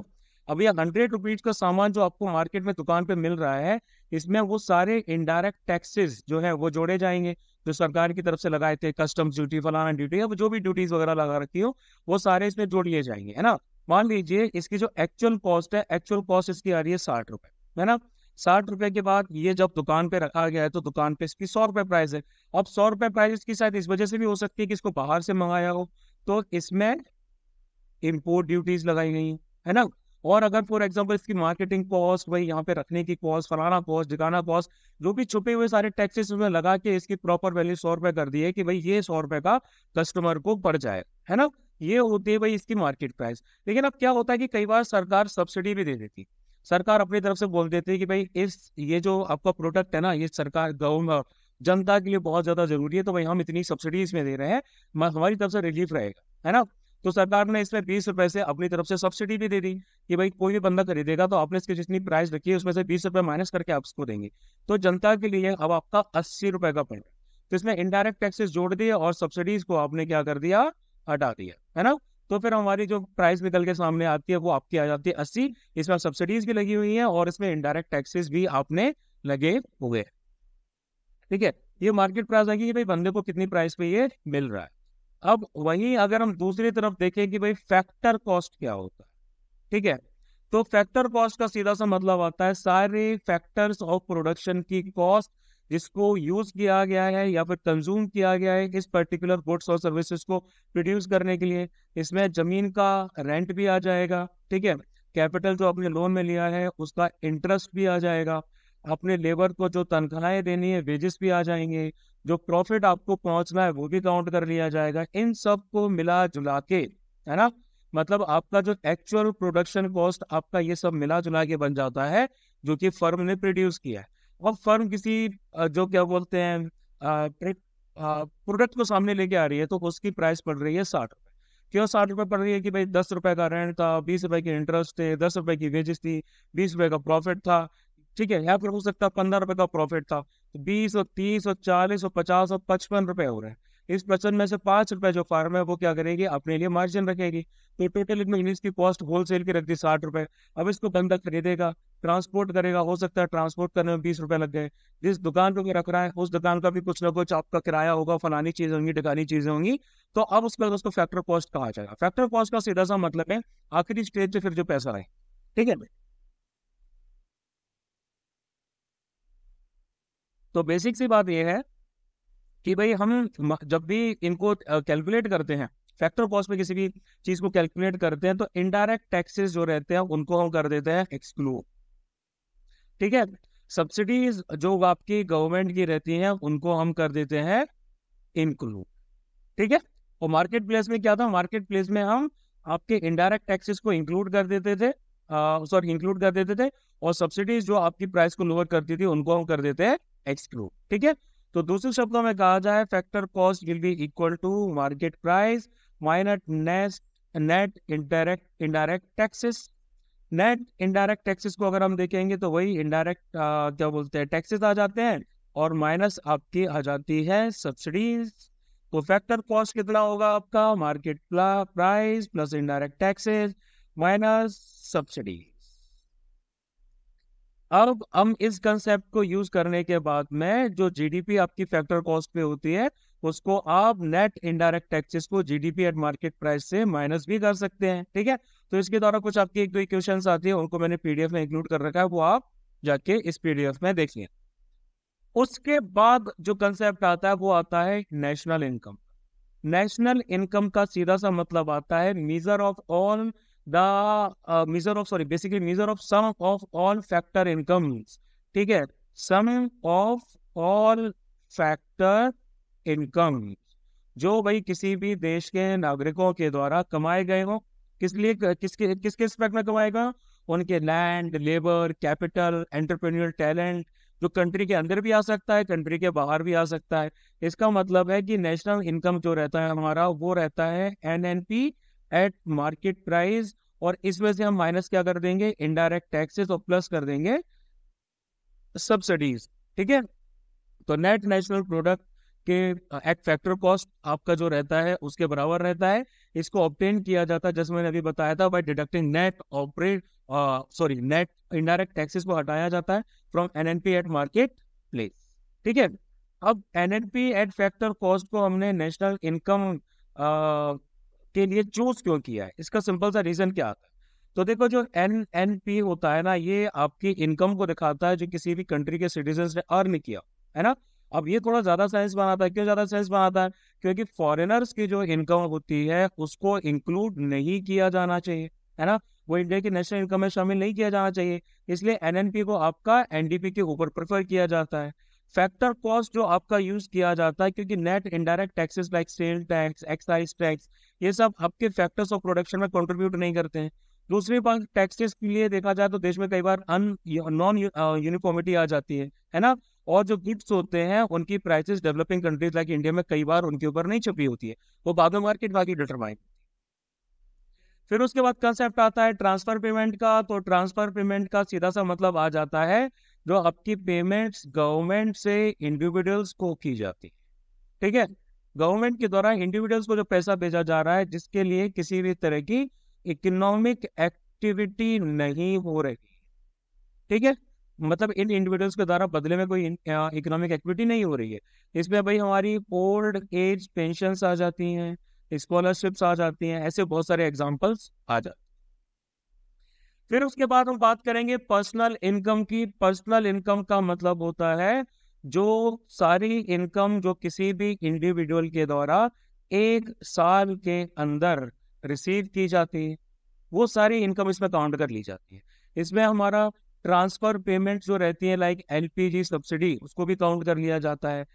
अब यह हंड्रेड रुपीज का सामान जो आपको मार्केट में दुकान पे मिल रहा है इसमें वो सारे इनडायरेक्ट टैक्सेस जो है वो जोड़े जाएंगे जो सरकार की तरफ से लगाए थे कस्टम्स ड्यूटी फलाना ड्यूटी या जो भी ड्यूटीज वगैरह लगा रखी हो वो सारे इसमें जोड़ लिए जाएंगे है ना मान लीजिए इसकी जो एक्चुअल कॉस्ट है एक्चुअल कॉस्ट इसकी आ रही है साठ रुपए है ना साठ रुपए के बाद ये जब दुकान पे रखा गया है तो दुकान पे इसकी सौ रुपए प्राइस है अब सौ रुपए प्राइस इसकी शायद इस वजह से भी हो सकती है कि इसको बाहर से मंगाया हो तो इसमें इम्पोर्ट ड्यूटीज लगाई गई है ना और अगर फॉर एग्जाम्पल इसकी मार्केटिंग कॉस्ट वही यहाँ पे रखने की कॉस्ट फलाना कॉस्ट दिखाना कॉस्ट जो भी छुपे हुए सारे टैक्सेस उसमें लगा के इसकी प्रॉपर वैल्यू सौ रुपए कर दी है कि भाई ये सौ रुपए का कस्टमर को पड़ जाए है ना ये होती है भाई इसकी मार्केट प्राइस लेकिन अब क्या होता है कि कई बार सरकार सब्सिडी भी दे देती है सरकार अपनी तरफ से बोल देती है कि भाई इस ये जो आपका प्रोडक्ट है ना ये सरकार गवर्नमेंट जनता के लिए बहुत ज्यादा जरूरी है तो भाई हम इतनी सब्सिडी इसमें दे रहे हैं हमारी तरफ से रिलीफ रहेगा है ना तो सरकार ने इसमें बीस रुपए से अपनी तरफ से सब्सिडी भी दे दी कि भाई कोई भी बंदा खरीदेगा तो आपने इसकी जितनी प्राइस रखी है उसमें से बीस रुपए माइनस करके आप उसको देंगे तो जनता के लिए अब आपका अस्सी रुपए का पड़ तो इसमें इनडायरेक्ट टैक्सेस जोड़ दिए और सब्सिडीज को आपने क्या कर दिया हटा दिया है ना तो फिर हमारी जो प्राइस निकल के सामने आती है वो आपकी आ जाती है अस्सी इसमें सब्सिडीज भी लगी हुई है और इसमें इनडायरेक्ट टैक्सेस भी आपने लगे हुए ठीक है ये मार्केट प्राइस आएगी कि भाई बंदे को कितनी प्राइस पे ये मिल रहा है अब वहीं अगर हम दूसरी तरफ देखें कि भाई फैक्टर कॉस्ट क्या होता है ठीक है तो फैक्टर कॉस्ट का सीधा सा मतलब आता है सारे फैक्टर्स ऑफ प्रोडक्शन की कॉस्ट जिसको यूज किया गया है या फिर कंज्यूम किया गया है इस पर्टिकुलर गुड्स और सर्विसेज को प्रोड्यूस करने के लिए इसमें जमीन का रेंट भी आ जाएगा ठीक है कैपिटल जो आपने लोन में लिया है उसका इंटरेस्ट भी आ जाएगा अपने लेबर को जो तनख्वाहें देनी है वेजेस भी आ जाएंगे जो प्रॉफिट आपको पहुंचना है वो भी काउंट कर लिया जाएगा इन सब को मिला जुला के है ना मतलब आपका जो एक्चुअल प्रोडक्शन कॉस्ट आपका ये सब मिला जुला के बन जाता है जो कि फर्म ने प्रोड्यूस किया है और फर्म किसी जो क्या बोलते हैं प्रोडक्ट को सामने लेके आ रही है तो उसकी प्राइस पड़ रही है साठ रुपये क्यों साठ रुपये पड़ रही है कि भाई दस रुपये का रेंट था बीस रुपये की इंटरेस्ट थे दस रुपये की वेजेस थी बीस रुपये का प्रॉफिट था ठीक है यहाँ पर हो सकता है पंद्रह रुपये का प्रॉफिट था तो बीस और तीस और चालीस और पचास और पचपन रुपये हो रहे हैं इस पर्सन में से पांच रुपए जो फार्म है वो क्या करेगी अपने लिए मार्जिन रखेगी तो टोटल इनमें यूनिट्स की कॉस्ट होल सेल की रख दी साठ रुपए अब इसको बंदा खरीदेगा ट्रांसपोर्ट करेगा हो सकता है ट्रांसपोर्ट करने में बीस रुपए लग गए जिस दुकान पर रख रहा है उस दुकान का भी कुछ ना कुछ आपका किराया होगा फलानी चीजें होंगी टिकानी चीज़ें होंगी तो अब उसके बाद उसको फैक्टर कॉस्ट कहा जाएगा फैक्टर कॉस्ट का सीधा सा मतलब है आखिरी स्टेज पे फिर जो पैसा आए ठीक है तो बेसिक सी बात यह है कि भाई हम जब भी इनको कैलकुलेट करते हैं फैक्टर कॉस्ट में किसी भी चीज को कैलकुलेट करते हैं तो इनडायरेक्ट टैक्सेस जो रहते हैं उनको हम कर देते हैं एक्सक्लूड ठीक है सब्सिडीज जो आपकी गवर्नमेंट की रहती हैं उनको हम कर देते हैं इंक्लूड ठीक है और मार्केट प्लेस में क्या था मार्केट प्लेस में हम आपके इनडायरेक्ट टैक्सेस को इंक्लूड कर देते थे सॉरी इंक्लूड कर देते थे और सब्सिडीज जो आपकी प्राइस को लोअर करती थी उनको हम कर देते हैं एक्सक्लूड ठीक है तो दूसरे शब्दों में कहा जाए factor cost will be equal to market price minus ने net indirect indirect taxes net indirect taxes को अगर हम देखेंगे तो वही इंडायरेक्ट क्या बोलते हैं टैक्सेस आ जाते हैं और माइनस आपकी आ जाती है सब्सिडीज तो फैक्टर कॉस्ट कितना होगा आपका market price plus indirect taxes minus subsidy अब हम इस कंसेप्ट को यूज करने के बाद में जो जीडीपी आपकी फैक्टर कॉस्ट पे होती है उसको आप नेट इनडायरेक्ट टैक्सेस को जीडीपी एट मार्केट प्राइस से माइनस भी कर सकते हैं ठीक है तो इसके द्वारा कुछ आपकी एक दो इक्वेशन आती है उनको मैंने पीडीएफ में इंक्लूड कर रखा है वो आप जाके इस पीडीएफ में देखिए उसके बाद जो कंसेप्ट आता है वो आता है नेशनल इनकम नेशनल इनकम का सीधा सा मतलब आता है measure of all the uh, measure of sorry basically measure of sum of all factor incomes ठीक है sum of all factor incomes जो भाई किसी भी देश के नागरिकों के द्वारा कमाए गए हो किस लिए किसके किसके रिस्पेक्ट में कमाएगा उनके land labour capital entrepreneur talent जो कंट्री के अंदर भी आ सकता है कंट्री के बाहर भी आ सकता है इसका मतलब है कि नेशनल इनकम जो रहता है हमारा वो रहता है N N P at market price और इसमें से हम माइनस क्या कर देंगे इनडायरेक्ट टैक्सेस और प्लस कर देंगे सब्सिडीज ठीक है तो नेट नेशनल प्रोडक्ट के एट फैक्टर कॉस्ट आपका जो रहता है उसके बराबर रहता है इसको ऑप्टेन किया जाता है जैसे मैंने अभी बताया था by deducting net operate sorry net indirect taxes को हटाया जाता है from NNP at market place ठीक है अब एनएनपी एट फैक्टर कॉस्ट को हमने नेशनल इनकम के लिए चूज क्यों किया है इसका सिंपल सा रीजन क्या आता है तो देखो जो एन एन पी होता है ना ये आपकी इनकम को दिखाता है जो किसी भी कंट्री के सिटीजन ने अर्न किया है ना अब ये थोड़ा ज्यादा साइंस बनाता है क्यों ज्यादा साइंस बनाता है क्योंकि फॉरेनर्स की जो इनकम होती है उसको इंक्लूड नहीं किया जाना चाहिए है ना वो इंडिया की नेशनल इनकम में शामिल नहीं किया जाना चाहिए इसलिए एनएनपी को आपका एनडीपी के ऊपर प्रेफर किया जाता है फैक्टर कॉस्ट जो आपका यूज किया जाता है क्योंकि net indirect taxes like sale tax excise tax ये सब आपके फैक्टर्स ऑफ प्रोडक्शन में कंट्रीब्यूट नहीं करते हैं दूसरी बात टैक्सेस के लिए देखा जाए तो देश में कई बार अन नॉन यूनिफॉर्मिटी आ जाती है है ना और जो गुड्स होते हैं उनकी prices developing countries like India में कई बार उनके ऊपर नहीं छपी होती है वो बाद में मार्केट बाकी डिटरमाइन फिर उसके बाद कंसेप्ट आता है ट्रांसफर पेमेंट का तो ट्रांसफर पेमेंट का सीधा सा मतलब आ जाता है जो आपकी पेमेंट्स गवर्नमेंट से इंडिविजुअल्स को की जाती है ठीक है गवर्नमेंट के द्वारा इंडिविजुअल्स को जो पैसा भेजा जा रहा है जिसके लिए किसी भी तरह की इकोनॉमिक एक्टिविटी नहीं हो रही ठीक है मतलब इन इंडिविजुअल्स के द्वारा बदले में कोई इकोनॉमिक एक्टिविटी नहीं हो रही है इसमें भाई हमारी ओल्ड एज पेंशन आ जाती हैं स्कॉलरशिप्स आ जाती हैं ऐसे बहुत सारे एग्जाम्पल्स आ जाते हैं फिर उसके बाद हम बात करेंगे पर्सनल इनकम की पर्सनल इनकम का मतलब होता है जो सारी इनकम जो किसी भी इंडिविजुअल के द्वारा एक साल के अंदर रिसीव की जाती है वो सारी इनकम इसमें काउंट कर ली जाती है इसमें हमारा ट्रांसफर पेमेंट जो रहती है लाइक एलपीजी सब्सिडी उसको भी काउंट कर लिया जाता है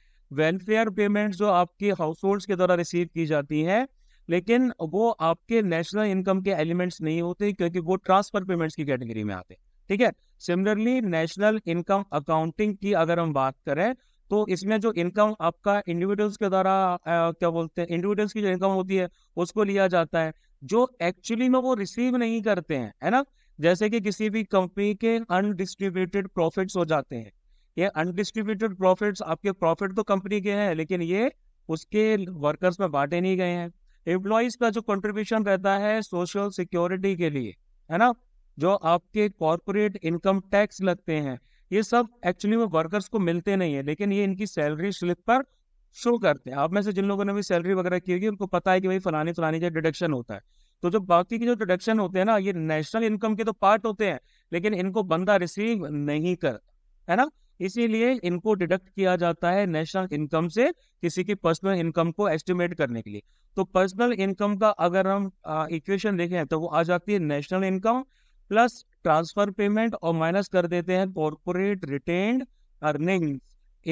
वेलफेयर पेमेंट जो आपके हाउस होल्ड के द्वारा रिसीव की जाती है लेकिन वो आपके नेशनल इनकम के एलिमेंट्स नहीं होते क्योंकि वो ट्रांसफर पेमेंट्स की कैटेगरी में आते हैं ठीक है सिमिलरली नेशनल इनकम अकाउंटिंग की अगर हम बात करें तो इसमें जो इनकम आपका इंडिविजुअल्स के द्वारा क्या बोलते हैं इंडिविजुअल्स की जो इनकम होती है उसको लिया जाता है जो एक्चुअली में वो रिसीव नहीं करते हैं है ना जैसे कि किसी भी कंपनी के अनडिस्ट्रीब्यूटेड प्रॉफिट्स हो जाते हैं ये अनडिस्ट्रीब्यूटेड प्रॉफिट्स आपके प्रॉफिट तो कंपनी के हैं लेकिन ये उसके वर्कर्स में बांटे नहीं गए हैं एम्प्लॉयज का जो कंट्रीब्यूशन रहता है सोशल सिक्योरिटी के लिए है ना जो आपके कॉरपोरेट इनकम टैक्स लगते हैं ये सब एक्चुअली में वर्कर्स को मिलते नहीं है लेकिन ये इनकी सैलरी स्लिप पर शो करते हैं आप में से जिन लोगों ने भी सैलरी वगैरह की होगी उनको पता है कि भाई फलानी फलानी का डिडक्शन होता है तो जो बाकी के जो डिडक्शन होते हैं ना ये नेशनल इनकम के तो पार्ट होते हैं लेकिन इनको बंदा रिसीव नहीं करता है ना इसीलिए इनको डिडक्ट किया जाता है नेशनल इनकम से किसी की पर्सनल इनकम को एस्टिमेट करने के लिए तो पर्सनल इनकम का अगर हम इक्वेशन देखें तो वो आ जाती है national income plus transfer payment और माइनस कर देते हैं corporate retained earning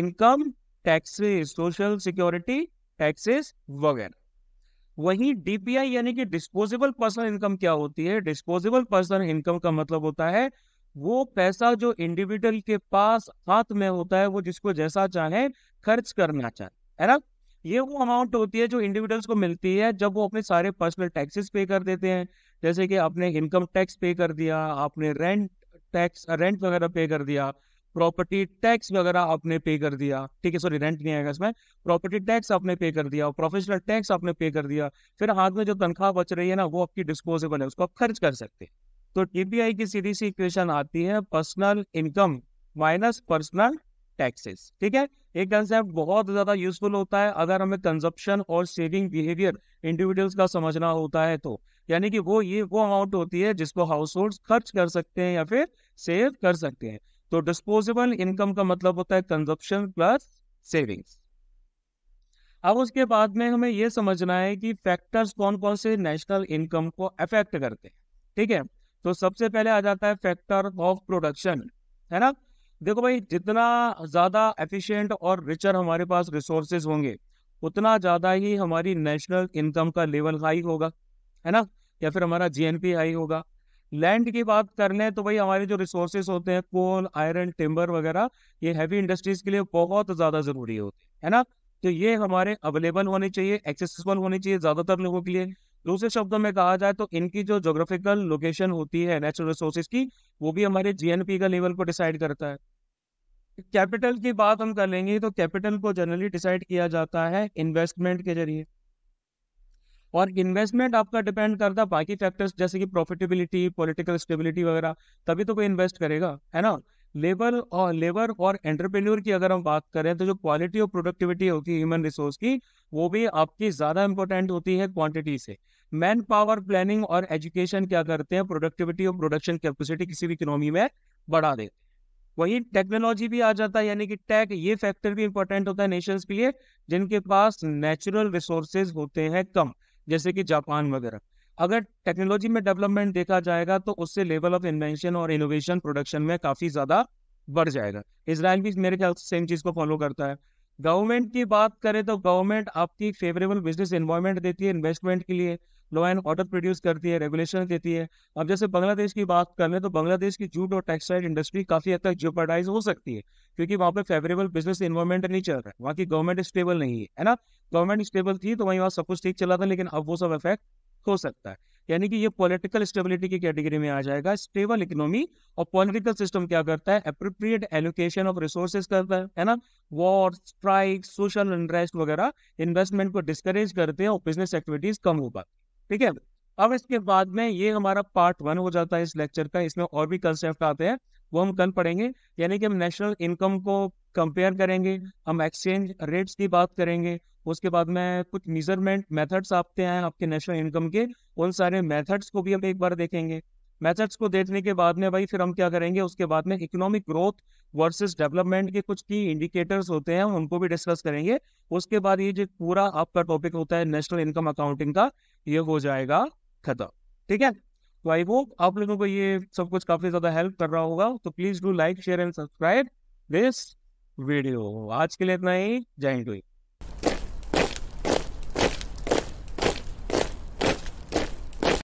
income taxes social security taxes वगैरह वही डीपीआई यानी कि डिस्पोजेबल पर्सनल इनकम क्या होती है डिस्पोजेबल पर्सनल इनकम का मतलब होता है वो पैसा जो इंडिविजुअल के पास हाथ में होता है वो जिसको जैसा चाहे खर्च करना चाहे है ना ये वो अमाउंट होती है जो इंडिविजुअल्स को मिलती है जब वो अपने सारे पर्सनल टैक्सेस पे कर देते हैं जैसे कि आपने इनकम टैक्स पे कर दिया आपने रेंट टैक्स रेंट वगैरह पे कर दिया प्रॉपर्टी टैक्स वगैरह आपने पे कर दिया ठीक है सॉरी रेंट नहीं आएगा इसमें प्रॉपर्टी टैक्स आपने पे कर दिया प्रोफेशनल टैक्स आपने पे कर दिया फिर हाथ में जो तनख्वाह बच रही है ना वो आपकी डिस्पोजेबल है उसको आप खर्च कर सकते हैं तो टीपीआई की सीधी सी इक्वेशन आती है personal income minus personal taxes ठीक है एक कंसेप्ट बहुत ज्यादा यूजफुल होता है अगर हमें कंजप्शन और सेविंग बिहेवियर इंडिविजुअल्स का समझना होता है तो यानी कि वो ये वो अमाउंट होती है जिसको हाउस होल्ड खर्च कर सकते हैं या फिर सेव कर सकते हैं तो डिस्पोजेबल इनकम का मतलब होता है कंजप्शन प्लस सेविंग्स अब उसके बाद में हमें यह समझना है कि फैक्टर्स कौन कौन से नेशनल इनकम को अफेक्ट करते हैं ठीक है तो सबसे पहले आ जाता है फैक्टर ऑफ प्रोडक्शन है ना देखो भाई जितना ज़्यादा एफिशिएंट और रिचर हमारे पास रिसोर्सेज होंगे उतना ज़्यादा ही हमारी नेशनल इनकम का लेवल हाई होगा है ना या फिर हमारा जीएनपी हाई होगा लैंड की बात कर लें तो भाई हमारे जो रिसोर्सेज होते हैं कोल आयरन टिम्बर वगैरह ये हैवी इंडस्ट्रीज के लिए बहुत ज़्यादा ज़रूरी होते हैं है ना तो ये हमारे अवेलेबल होने चाहिए एक्सेसिबल होने चाहिए ज़्यादातर लोगों के लिए दूसरे शब्दों में कहा जाए तो इनकी जो जोग्राफिकल लोकेशन होती है नेचुरल रिसोर्सेज की वो भी हमारे जीएनपी का लेवल को डिसाइड करता है कैपिटल की बात हम कर लेंगे तो कैपिटल को जनरली डिसाइड किया जाता है इन्वेस्टमेंट के जरिए और इन्वेस्टमेंट आपका डिपेंड करता बाकी फैक्टर्स जैसे कि प्रॉफिटेबिलिटी पॉलिटिकल स्टेबिलिटी वगैरह तभी तो कोई इन्वेस्ट करेगा है ना लेबर और लेबर और एंटरप्रेन्योर की अगर हम बात करें तो जो क्वालिटी और प्रोडक्टिविटी होती है ह्यूमन रिसोर्स की वो भी आपकी ज़्यादा इंपॉर्टेंट होती है क्वांटिटी से मैन पावर प्लानिंग और एजुकेशन क्या करते हैं प्रोडक्टिविटी और प्रोडक्शन कैपेसिटी किसी भी इकोनॉमी में बढ़ा देते वही टेक्नोलॉजी भी आ जाता है यानी कि टेक ये फैक्टर भी इंपॉर्टेंट होता है नेशंस के लिए जिनके पास नेचुरल रिसोर्सेज होते हैं कम जैसे कि जापान वगैरह अगर टेक्नोलॉजी में डेवलपमेंट देखा जाएगा तो उससे लेवल ऑफ इन्वेंशन और इनोवेशन प्रोडक्शन में काफ़ी ज़्यादा बढ़ जाएगा इसराइल भी मेरे ख्याल से सेम चीज़ को फॉलो करता है गवर्नमेंट की बात करें तो गवर्नमेंट आपकी फेवरेबल बिजनेस इन्वायरमेंट देती है इन्वेस्टमेंट के लिए लॉ एंड ऑर्डर प्रोड्यूस करती है रेगुलेशन देती है अब जैसे बांग्लादेश की बात कर लें तो बांग्लादेश की जूट और टेक्सटाइल इंडस्ट्री काफ़ी हद तक जोपर्डाइज हो सकती है क्योंकि वहाँ पे फेवरेबल बिजनेस इन्वायरमेंट नहीं चल रहा है वहाँ की गवर्नमेंट स्टेबल नहीं है है ना गवर्नमेंट स्टेबल थी तो वहीं वहाँ सब कुछ ठीक चला था लेकिन अब वो सब इफेक्ट हो सकता है यानी कि ये पॉलिटिकल स्टेबिलिटी की कैटेगरी में आ जाएगा स्टेबल इकोनॉमी और पॉलिटिकल सिस्टम क्या करता है अप्रोप्रिएट एलोकेशन ऑफ रिसोर्सेज करता है है ना वॉर स्ट्राइक सोशल इंटरेस्ट वगैरह इन्वेस्टमेंट को डिस्करेज करते हैं और बिजनेस एक्टिविटीज कम हो पाती ठीक है अब इसके बाद में ये हमारा पार्ट वन हो जाता है इस लेक्चर का इसमें और भी कंसेप्ट आते हैं वो हम कल पढ़ेंगे यानी कि हम नेशनल इनकम को कंपेयर करेंगे हम एक्सचेंज रेट्स की बात करेंगे उसके बाद में कुछ मेजरमेंट मेथड्स आपते हैं आपके नेशनल इनकम के उन सारे मेथड्स को भी हम एक बार देखेंगे मेथड्स को देखने के बाद में भाई फिर हम क्या करेंगे उसके बाद में इकोनॉमिक ग्रोथ वर्सेस डेवलपमेंट के कुछ की इंडिकेटर्स होते हैं उनको भी डिस्कस करेंगे उसके बाद ये जो पूरा आपका टॉपिक होता है नेशनल इनकम अकाउंटिंग का ये हो जाएगा खत्म ठीक है तो आई होप आप लोगों को ये सब कुछ काफी ज्यादा हेल्प कर रहा होगा तो please do like share and subscribe this video आज के लिए इतना ही जय हिंद